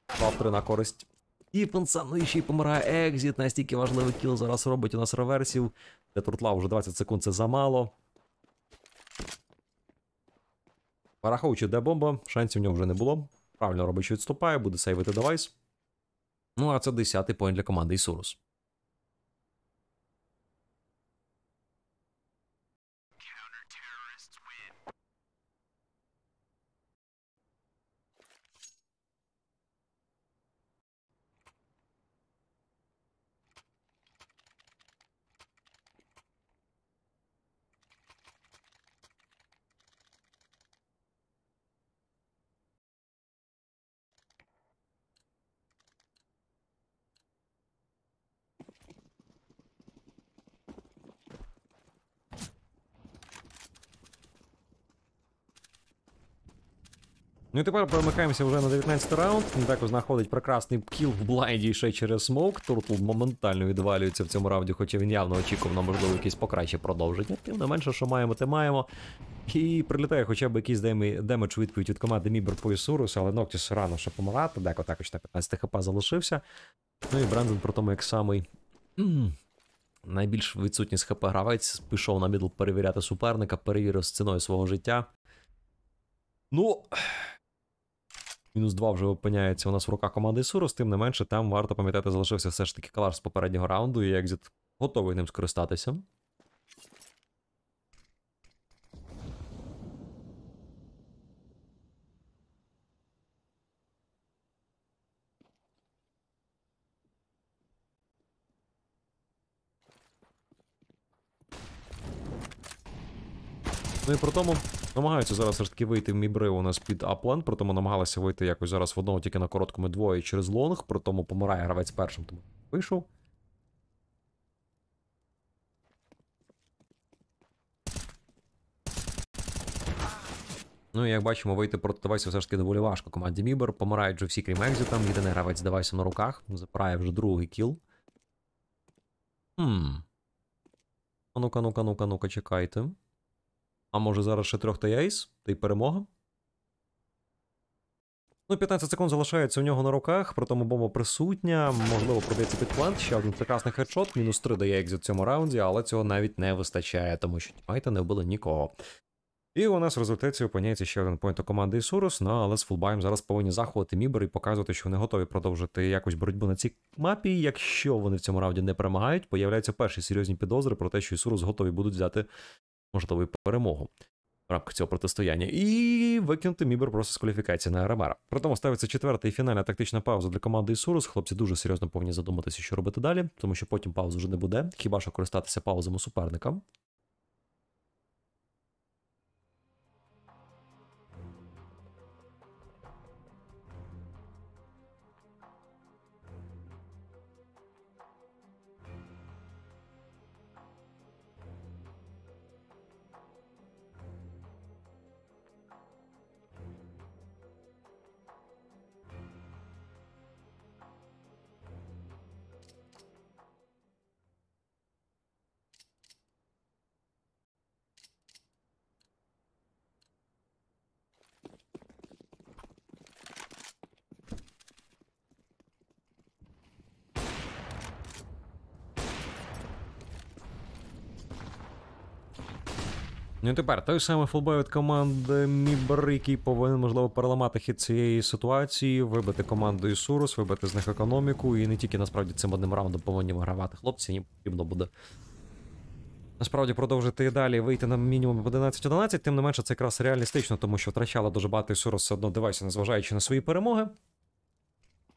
2-3 на користь. І Пенсан, ну і ще й помирає Екзіт. Настільки важливий кіл зараз робить у нас реверсів. Для Туртла вже 20 секунд це замало. Враховуючи, де бомба, шансів у нього вже не було. Правильно робить, що відступає, буде сейвити девайс. Nu ați adesea de poenile comandei Solus. Ну і тепер перемикаємося вже на 19 раунд. Деко знаходить прекрасний кіл в блайді ще через смоук. Туртл моментально відвалюється в цьому раунді, хоча він явно очікував на можливо якісь покраще продовження. Тим не менше, що маємо, те маємо. І прилітає хоча б якийсь демедж відповідь від команди Мібер по Ісурусу, але Ноктіс рано ще помирати. Деко також на 15 хп залишився. Ну і Брендон про тому, як самий. Найбільш відсутній з хп гравець пішов на мідл перевіряти суперника, перевірив з ціною свого життя. Ну, Мінус 2 вже опиняється у нас в руках команди Сурус, тим не менше, там варто пам'ятати, залишився все ж таки калаш з попереднього раунду, і екзіт готовий ним скористатися. Ну і про тому Намагаються зараз все ж таки вийти в мібри у нас під аплен, притому намагалися вийти якось зараз в одного тільки на короткому двоє через лонг, притому помирає гравець першим, тому вийшов. Ну і як бачимо, вийти проти девайсу все ж таки доволі важко. Команді Мібер помирають вже всі, крім екзі, там єдиний гравець девайсом на руках, запирає вже другий кіл. Хм. А ну-ка, ну-ка, ну-ка, ну-ка, чекайте. А може зараз ще трьох та я Та й перемога? Ну, 15 секунд залишається у нього на руках, тому бомба присутня. Можливо, продається під плант. Ще один прекрасний хедшот. Мінус 3 дає екзит в цьому раунді, але цього навіть не вистачає, тому що Тімайта не вбили нікого. І у нас в результаті опиняється ще один поінт у команди Ісурус, ну але з фулбаєм зараз повинні заховати Мібер і показувати, що вони готові продовжити якусь боротьбу на цій мапі. Якщо вони в цьому раунді не перемагають, появляються перші серйозні підозри про те, що Ісурус готові будуть взяти можливу перемогу в рамках цього протистояння, і викинути мібер просто з кваліфікації на РМР. При тому ставиться четверта і фінальна тактична пауза для команди Ісурус. Хлопці дуже серйозно повинні задуматися, що робити далі, тому що потім пауз вже не буде. Хіба що користатися паузами суперникам? Ну і тепер той самий фулбой від команди Мібр, який повинен, можливо, переламати хід цієї ситуації, вибити команду Ісурус, вибити з них економіку, і не тільки насправді цим одним раундом повинні вигравати. Хлопці, їм потрібно буде. Насправді продовжити і далі вийти на мінімум 11-11, тим не менше це якраз реалістично, тому що втрачала дуже багато Ісурус все одно девайсів, незважаючи на свої перемоги.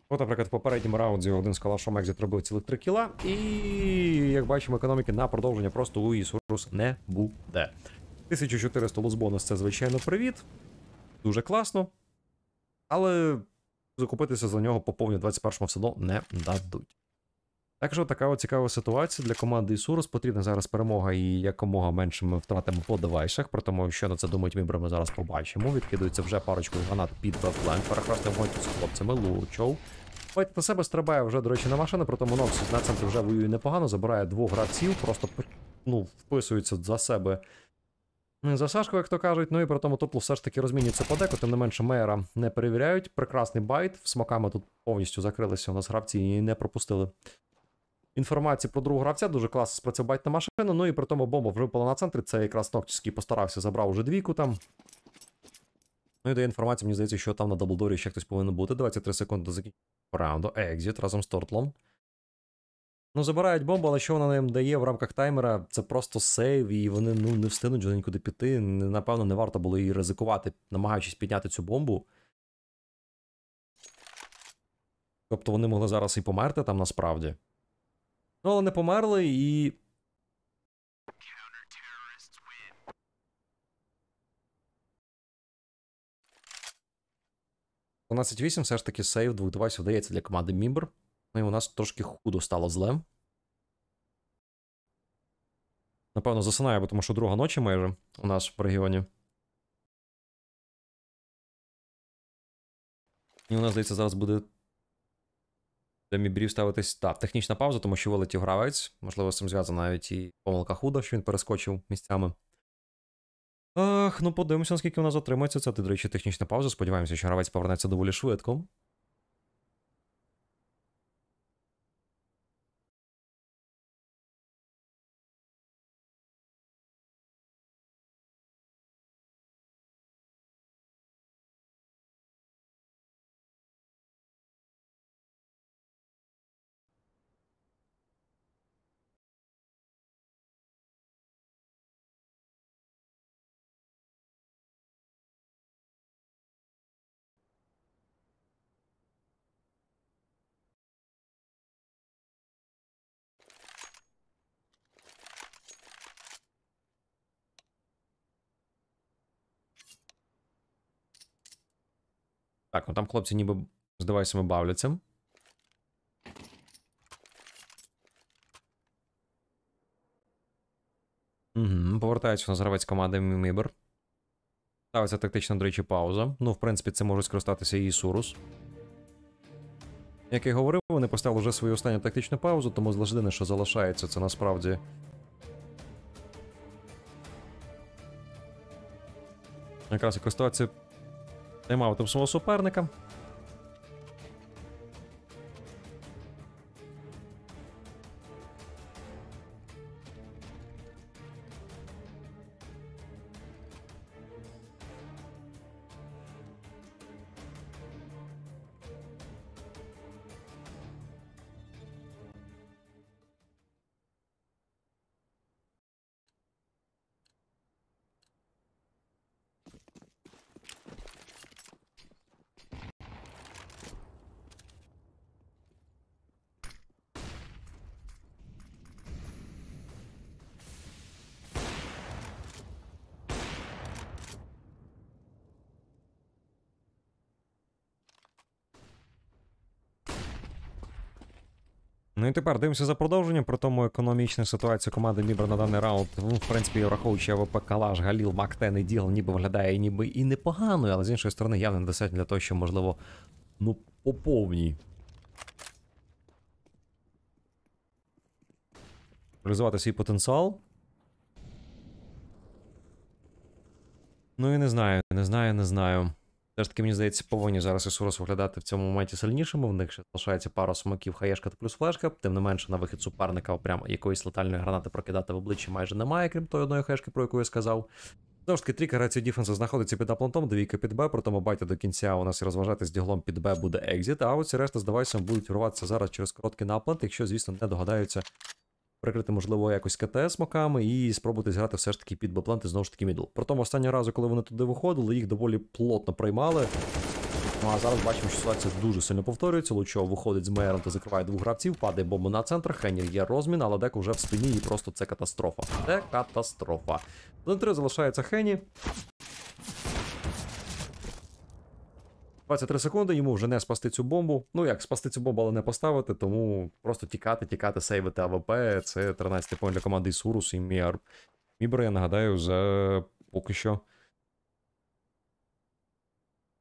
От, наприклад, в попередньому раунді один з калашом екзит робив цілих три кіла, і як бачимо, економіки на продовження просто у Ісурус не буде. 1400 лузбонус це, звичайно, привіт. Дуже класно. Але закупитися за нього по повні 21-му все одно не дадуть. Також така цікава ситуація для команди Ісурус. Потрібна зараз перемога і якомога меншими втратами по девайсах. Про тому, що на це думають мібри, ми зараз побачимо. Відкидується вже парочку гранат під бафлен. Перехрестив гонку з хлопцями. лучов. Файт на себе стрибає вже, до речі, на машину, про тому Ноксус на центрі вже воює непогано, забирає двох гравців, просто ну, вписується за себе за Сашку, як то кажуть, ну і при тому топлу все ж таки розмінюється подеку, тим не менше мейера не перевіряють. Прекрасний байт. Смаками тут повністю закрилися у нас гравці і не пропустили. Інформації про другого гравця дуже класно спрацює байтна машина. Ну і при тому бомба вже випала на центрі. Це якраз Ноктівський постарався, забрав уже двійку там. Ну і дає інформацію, мені здається, що там на даблдорі ще хтось повинен бути. 23 секунди до закінчення раунду. Екзіт разом з Тортлом. Ну, забирають бомбу, але що вона їм дає в рамках таймера, це просто сейв, і вони ну, не встигнуть вже нікуди піти. Напевно, не варто було її ризикувати, намагаючись підняти цю бомбу. Тобто вони могли зараз і померти там насправді. Ну, але не померли і. У все ж таки сейв двох девайсів вдається для команди Мібр. Ну і у нас трошки худо стало зле. Напевно, засинає, тому що друга ночі майже у нас в регіоні. І у нас, здається, зараз буде до мібрів ставитись. Так, технічна пауза, тому що вилетів гравець. Можливо, з цим зв'язана навіть і помилка худа, що він перескочив місцями. Ах, ну подивимося, наскільки у нас отримається. Це, до речі, технічна пауза. Сподіваємося, що гравець повернеться доволі швидко. Так, ну там хлопці ніби, з девайсами бавляться. Угу, Повертається у нас гравець команди Мімібер. Ставиться тактична, до речі, пауза. Ну, в принципі, це може скористатися і Сурус. Як я говорив, вони поставили вже свою останню тактичну паузу, тому завжди, що залишається, це насправді. Якраз і користуватися наймав там свого суперника. Ну і тепер дивимося за продовженням. При тому економічна ситуація команди Мібра на даний раунд, ну, в принципі, враховуючи АВП Калаш, Галіл, Мактен і Діл, ніби виглядає ніби і непоганою, але з іншої сторони, явно недостатньо для того, що, можливо, ну, по Реалізувати свій потенціал. Ну і не знаю, не знаю, не знаю. Все ж таки, мені здається, повинні зараз Ісурус виглядати в цьому моменті сильнішими. В них ще залишається пара смаків, хаєшка та плюс флешка. Тим не менше, на вихід суперника прямо якоїсь летальної гранати прокидати в обличчі майже немає, крім тої одної хаєшки, про яку я сказав. Знову ж таки, трійка рацію діфенса знаходиться під аплантом, двійка під Б, тому байте до кінця у нас і розважати з діглом під Б буде екзіт, а оці решта з девайсом будуть рватися зараз через короткий наплант, якщо, звісно, не догадаються прикрити, можливо, якось КТС смоками і спробувати зіграти все ж таки під бапланти знову ж таки мідл. Притому останнього разу, коли вони туди виходили, їх доволі плотно приймали. Ну а зараз бачимо, що ситуація дуже сильно повторюється. Лучо виходить з мейером та закриває двох гравців, падає бомба на центр, Хеннір є розмін, але Дек уже в спині і просто це катастрофа. Це катастрофа. 1-3 залишається Хені. 23 секунди, йому вже не спасти цю бомбу. Ну як спасти цю бомбу, але не поставити, тому просто тікати, тікати, сейвити АВП. Це 13-й для команди Ісурус і Міар. Мібра, я нагадаю, за поки що.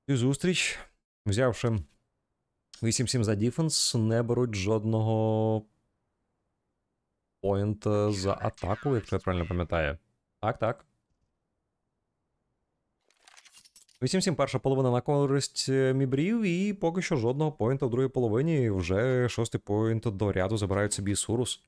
Цю зустріч, взявши 8-7 за Діфенс, не беруть жодного поінта за атаку, якщо я правильно пам'ятаю. Так, так. 8-7 перша половина на користь е, мібрів, і поки що жодного поінта в другій половині. Вже шостий поінт до ряду забирають собі Сурус.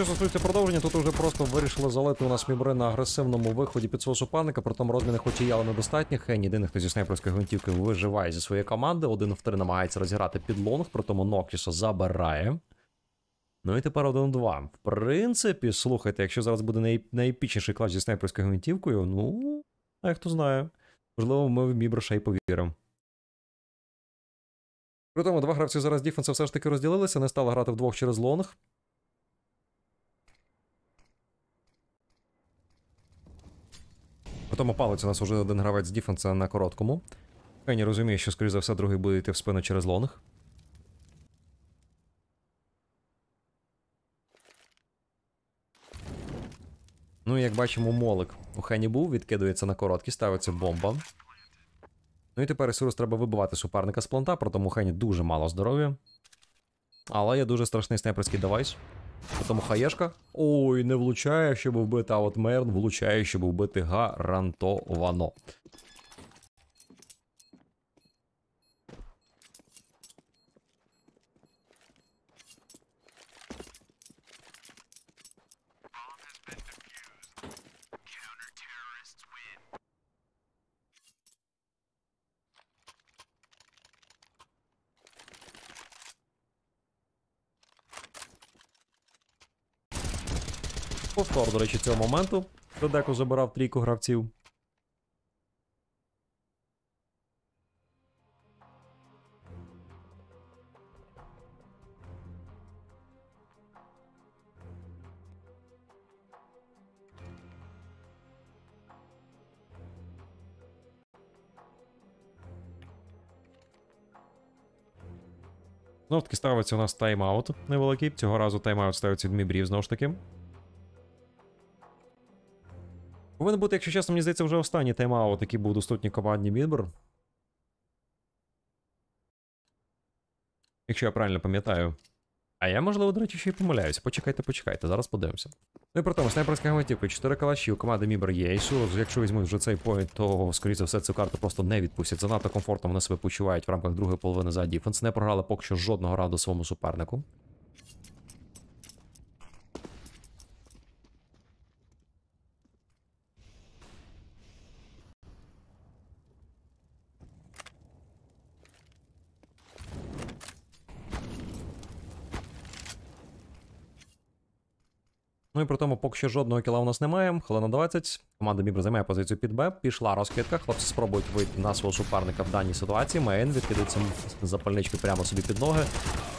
Що стосується продовження, тут вже просто вирішили залити у нас мібри на агресивному виході під свого суперника, при тому розміни хоч і яли недостатні. Хен єдиний, хто зі снайперської гвинтівки виживає зі своєї команди. Один в три намагається розіграти під лонг, при тому Нокіса забирає. Ну і тепер 1-2. В принципі, слухайте, якщо зараз буде най... найепічніший клач зі снайперською гвинтівкою, ну, а хто знає. Можливо, ми в Міброша й повіримо. При тому, два гравці зараз Діфенси все ж таки розділилися, не стали грати вдвох через лонг. тому палець у нас уже один гравець Діфенса на короткому. Кені розуміє, що, скоріш за все, другий буде йти в спину через лонг. Ну і як бачимо, молик у Хені був, відкидується на короткий, ставиться бомба. Ну і тепер Ісурус треба вибивати суперника з планта, проте у Хені дуже мало здоров'я. Але є дуже страшний снайперський девайс. Потом хаешка. Ой, не влучає, щоб вбити, а от Мерн влучає, щоб вбити гарантовано. Повтор, до речі, цього моменту. Дедеко забирав трійку гравців. Знову таки ставиться у нас тайм-аут невеликий. Цього разу тайм-аут ставиться від мібрів знову ж таки. Повинен бути, якщо чесно, мені здається, вже останній тайм-аут, який був доступній команді Мідбор. Якщо я правильно пам'ятаю. А я, можливо, до речі, ще й помиляюся. Почекайте, почекайте, зараз подивимося. Ну і при тому, снайперська гаматівка, 4 калаші у команди Мібер є. І якщо візьмуть вже цей поінт, то, скоріше за все, цю карту просто не відпустять. Занадто комфортно вони себе почувають в рамках другої половини за діфенс. Не програли поки що жодного раду своєму супернику. Ну і при тому, поки що жодного кіла у нас немає. Хвилина 20. Команда Мібра займає позицію під Б. Пішла розкидка. Хлопці спробують вийти на свого суперника в даній ситуації. Мейн відкидається запальнички прямо собі під ноги.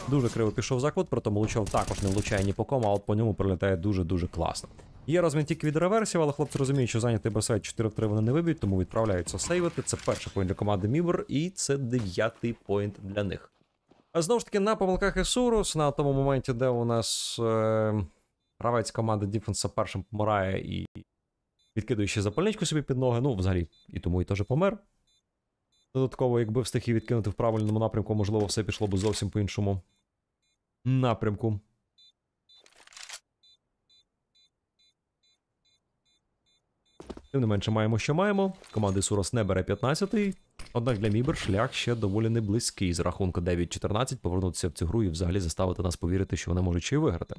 Дуже криво пішов закут, при тому Лучов також не влучає ні по кому, а от по ньому прилітає дуже-дуже класно. Є розмінтік від реверсів, але хлопці розуміють, що зайняти бесайт 4 в 3 вони не виб'ють, тому відправляються сейвити. Це перший поінт для команди Мібр, і це дев'ятий поінт для них. А знову ж таки, на помилках Ісурус, на тому моменті, де у нас. Е Гравець команди Діфенса першим помирає і відкидуючи запальничку собі під ноги. Ну, взагалі, і тому і теж помер. Додатково, якби встиг її відкинути в правильному напрямку, можливо, все пішло б зовсім по іншому напрямку. Тим не менше маємо, що маємо. Команди Сурос не бере 15-й. Однак для Мібер шлях ще доволі не близький з рахунку 9-14 повернутися в цю гру і взагалі заставити нас повірити, що вони можуть ще й виграти.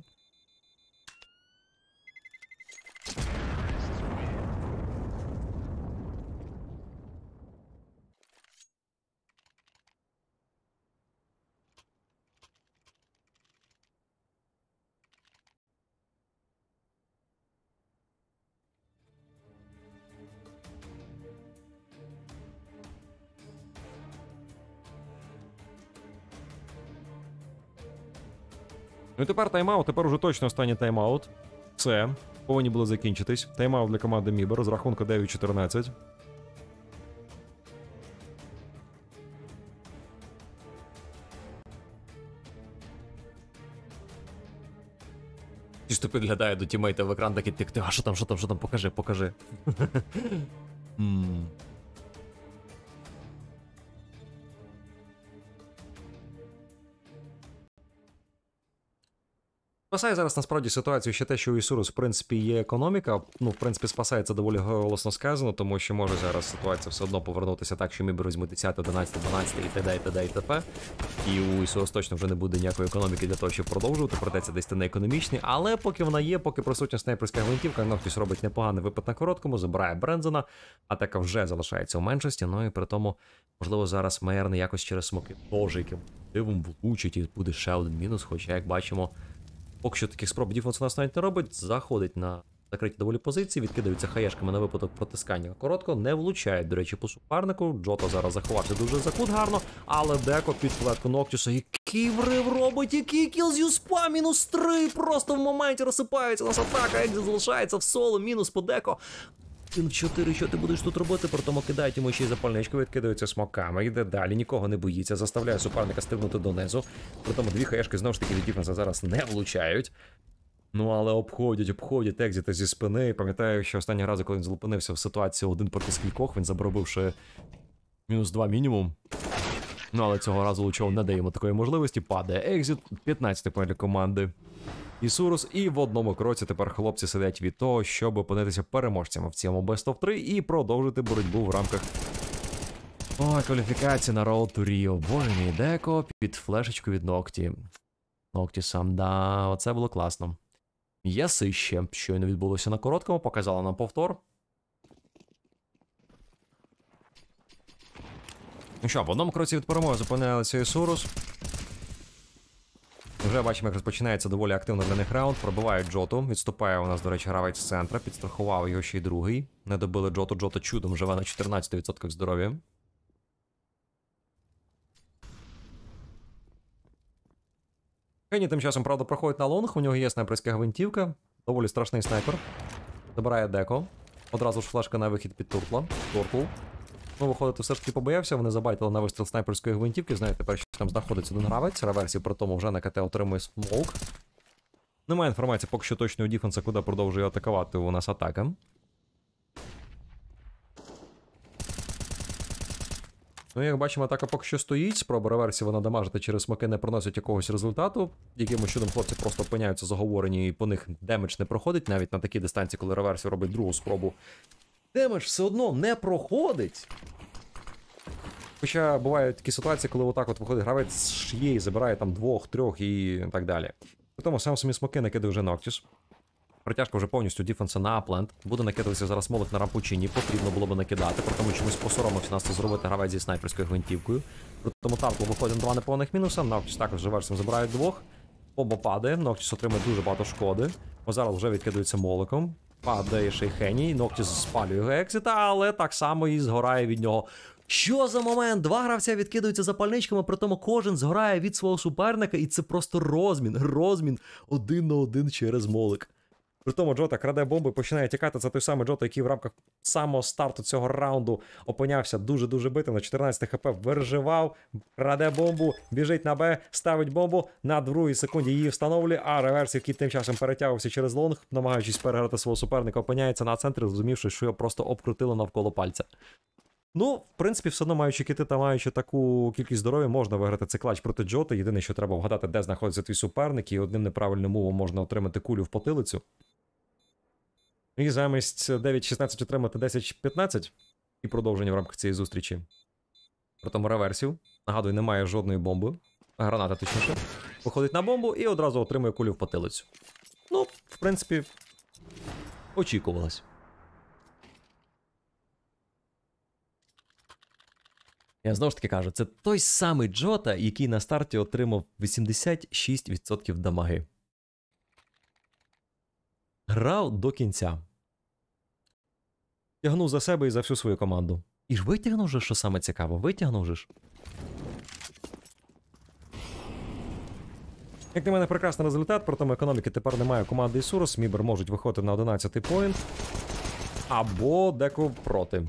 Ну і тепер тайм-аут, тепер уже точно останній тайм-аут. Це. Повинні були закінчитись. Тайм-аут для команди Мібер з рахунку 9-14. Ті ж ти підглядає до тімейта в екран, такий тик, а що там, що там, що там, покажи, покажи. Спасає зараз насправді ситуацію ще те, що у Ісурус, в принципі, є економіка. Ну, в принципі, спасає це доволі голосно сказано, тому що може зараз ситуація все одно повернутися так, що ми беремо 10, 11, 12 і т.д. і т.д. і т.п. І у Ісурус точно вже не буде ніякої економіки для того, щоб продовжувати, придеться десь не економічні. Але поки вона є, поки присутня снайперська гвинтівка, Нохтіс робить непоганий випад на короткому, забирає Брензена, атака вже залишається у меншості. Ну і при тому, можливо, зараз Мейер не якось через смоки. Боже, яким дивом влучить і буде ще один мінус, хоча, як бачимо. Поки що таких спроб діфенс у нас навіть не робить, заходить на закриті доволі позиції, відкидаються хаєшками на випадок протискання. Коротко не влучають, до речі, по супернику. Джота зараз заховався дуже закут гарно, але деко під плетку Ноктюса. Який врив робить, який кіл з юспа, мінус 3. Просто в моменті розсипається нас атака, як залишається в соло, мінус по деко. Один в 4, що ти будеш тут робити? Притому кидають йому ще й запальничку, відкидаються смоками, йде далі, нікого не боїться, заставляє суперника стигнути донизу. Притому дві хаєшки знову ж таки від Діфенса зараз не влучають. Ну, але обходять, обходять екзіта зі спини. Пам'ятаю, що останнього разу, коли він зупинився в ситуації один проти скількох, він забробивши мінус два мінімум. Ну, але цього разу лучов не дає йому такої можливості. Падає екзіт 15 й пелі команди і Сурус. І в одному кроці тепер хлопці сидять від того, щоб опинитися переможцями в цьому Best of 3 і продовжити боротьбу в рамках. О, кваліфікація на Road to Rio. Боже мій деко під флешечку від Нокті. Нокті сам, да, оце було класно. Ясище, щойно відбулося на короткому, показала нам повтор. Ну що, в одному кроці від перемоги зупинилися Ісурус. Вже бачимо, як розпочинається доволі активно для них раунд. Пробивають Джоту. Відступає у нас, до речі, гравець з центра. Підстрахував його ще й другий. Не добили Джоту. Джота чудом живе на 14% здоров'я. Кені тим часом, правда, проходить на лонг. У нього є снайперська гвинтівка. Доволі страшний снайпер. Забирає деко. Одразу ж флешка на вихід під туртла. Туртл ну, виходити, все ж таки побоявся. Вони забайтили на вистріл снайперської гвинтівки. Знаєте, тепер що там знаходиться один гравець. Реверсів при тому вже на КТ отримує смоук. Немає інформації, поки що точно у Діфенса, куди продовжує атакувати у нас атака. Ну, як бачимо, атака поки що стоїть. Спроба реверсів вона дамажити через смаки не приносить якогось результату. Якимось чудом хлопці просто опиняються заговорені, і по них демедж не проходить. Навіть на такій дистанції, коли реверсів робить другу спробу, демедж все одно не проходить. Хоча бувають такі ситуації, коли отак от виходить гравець з і забирає там двох, трьох і так далі. При тому сам самі смоки накидає вже Ноктіс. Протяжка вже повністю діфенса на Апленд. Буде накидатися зараз молик на рампучині, потрібно було би накидати, при тому чомусь посоромився нас це зробити гравець зі снайперською гвинтівкою. При тому Тартло виходить два неповних мінуса. Ноктіс також версом забирають двох. Оба падає, Ноктіс отримує дуже багато шкоди. Озарл вже відкидується молоком падає Шейхеній, Ноктіс спалює його Ексіта, але так само і згорає від нього. Що за момент? Два гравця відкидаються запальничками, при тому кожен згорає від свого суперника, і це просто розмін, розмін один на один через молик. При тому Джота краде бомби, починає тікати. Це той самий Джота, який в рамках самого старту цього раунду опинявся дуже-дуже битим. На 14 хп верживав, краде бомбу, біжить на Б, ставить бомбу. На другій секунді її встановлює. А реверс, який тим часом перетягувався через лонг, намагаючись переграти свого суперника, опиняється на центрі, зрозумівши, що його просто обкрутило навколо пальця. Ну, в принципі, все одно маючи кити та маючи таку кількість здоров'я, можна виграти цей клач проти Джота. Єдине, що треба вгадати, де знаходиться твій суперник, і одним неправильним мовом можна отримати кулю в потилицю. І замість 9-16 е, отримати 10-15 і продовження в рамках цієї зустрічі. Притому реверсів. Нагадую, немає жодної бомби. Граната, точніше. Виходить на бомбу і одразу отримує кулю в потилицю. Ну, в принципі, очікувалось. Я знову ж таки кажу, це той самий Джота, який на старті отримав 86% дамаги грав до кінця. Тягнув за себе і за всю свою команду. І ж витягнув же, що саме цікаво, витягнув же ж. Як на мене, прекрасний результат, проте економіки тепер немає команди Ісурус, Мібер можуть виходити на 11-й поінт. Або деко проти.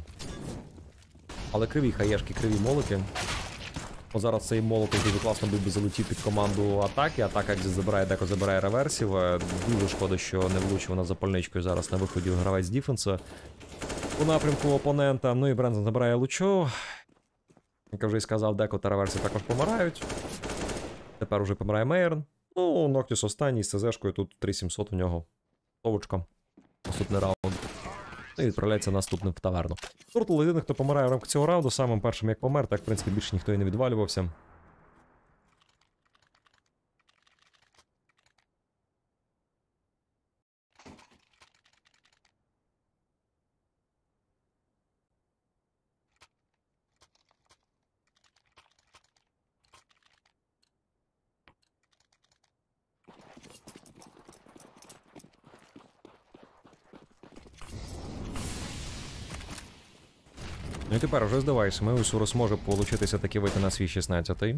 Але криві хаєшки, криві молоки. Бо зараз цей молотов дуже класно був би залетів під команду атаки. Атака забирає, деко забирає реверсів. Е, дуже шкода, що не влучив вона запальничкою зараз на виході гравець Діфенса у напрямку опонента. Ну і Брензен забирає лучо. Як я вже й сказав, деко та реверси також помирають. Тепер уже помирає Мейерн. Ну, Ноктіс останній з СЗшкою тут 3700 у нього. Товочка. Наступний раунд. Ну, і відправляється наступним в таверну. Туртл єдиний, хто помирає в рамках цього раунду, самим першим як помер, так в принципі більше ніхто і не відвалювався. тепер вже здавайся, Меусурус може получитися таки вийти на свій 16-й.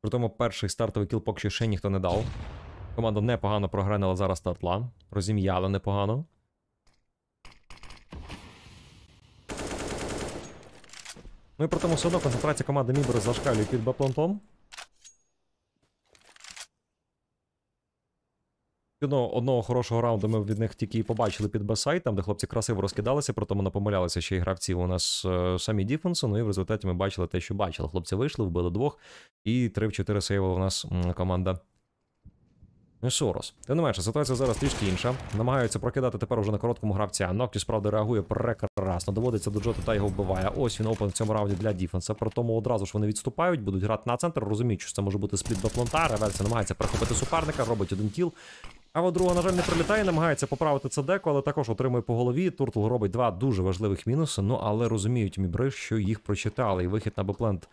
При тому перший стартовий кілпок ще ніхто не дав. Команда непогано програнила зараз стартла. Розім'яла непогано. Ну і при тому все одно концентрація команди Мібро зашкалює під баплантом. Одно, одного хорошого раунду ми від них тільки і побачили під Бесайт там де хлопці красиво розкидалися, про тому напомилялися ще й гравці у нас е, самі Діфенсу. Ну і в результаті ми бачили те, що бачили. Хлопці вийшли, вбили двох, і три в чотири сейвила у нас команда. Сорос. Тим не менше, ситуація зараз трішки інша. Намагаються прокидати тепер уже на короткому гравця. Ноктіс, правда, реагує прекрасно. Доводиться до Джота та його вбиває. Ось він опен в цьому раунді для Діфенса. Про тому одразу ж вони відступають, будуть грати на центр. Розуміють, що це може бути спліт до планта. Реверсія намагається прихопити суперника, робить один кіл. А Ава друга, на жаль, не прилітає, намагається поправити це деко, але також отримує по голові. Туртл робить два дуже важливих мінуси. Ну але розуміють мібри, що їх прочитали. І вихід на Беплент,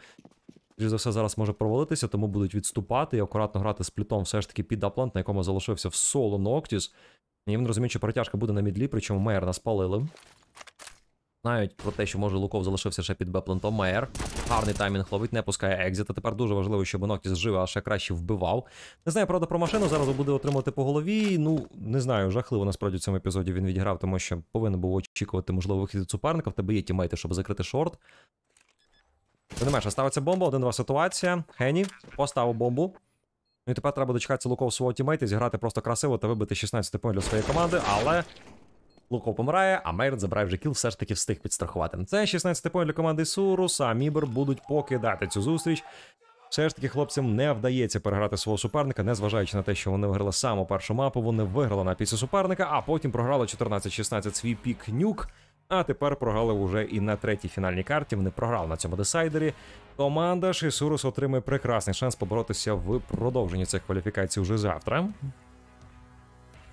скоріш за все, зараз може провалитися, тому будуть відступати і акуратно грати з плітом все ж таки під аплант, на якому залишився в соло Ноктіс. І він розуміє, що протяжка буде на мідлі, причому Мейер наспалили. Знають про те, що може Луков залишився ще під Беплентом. Майер. Гарний таймінг ловить, не пускає екзіта. Тепер дуже важливо, щоб Нокіс жив, а ще краще вбивав. Не знаю, правда, про машину зараз буде отримувати по голові. Ну, не знаю, жахливо насправді в цьому епізоді він відіграв, тому що повинен був очікувати, можливо, вихід від суперника. В тебе є тімейти, щоб закрити шорт. Ти не менше, ставиться бомба, один два ситуація. Хені поставив бомбу. Ну і тепер треба дочекатися Луков свого тімейта, зіграти просто красиво та вибити 16 пунктів для своєї команди, але Луко помирає, а Мейрт забирає вже кіл, все ж таки встиг підстрахувати. Це 16-й поінт для команди Сурус, а Мібер будуть покидати цю зустріч. Все ж таки хлопцям не вдається переграти свого суперника, незважаючи на те, що вони виграли саму першу мапу. Вони виграли на після суперника, а потім програли 14-16 свій пік нюк. А тепер програли вже і на третій фінальній карті. Вони програли на цьому десайдері. Команда Шисурус отримує прекрасний шанс поборотися в продовженні цих кваліфікацій уже завтра.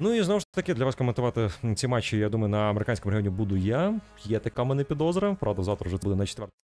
Ну і знову ж таки, для вас коментувати ці матчі, я думаю, на американському регіоні буду я. Є така мене підозра. Правда, завтра вже буде на четвер.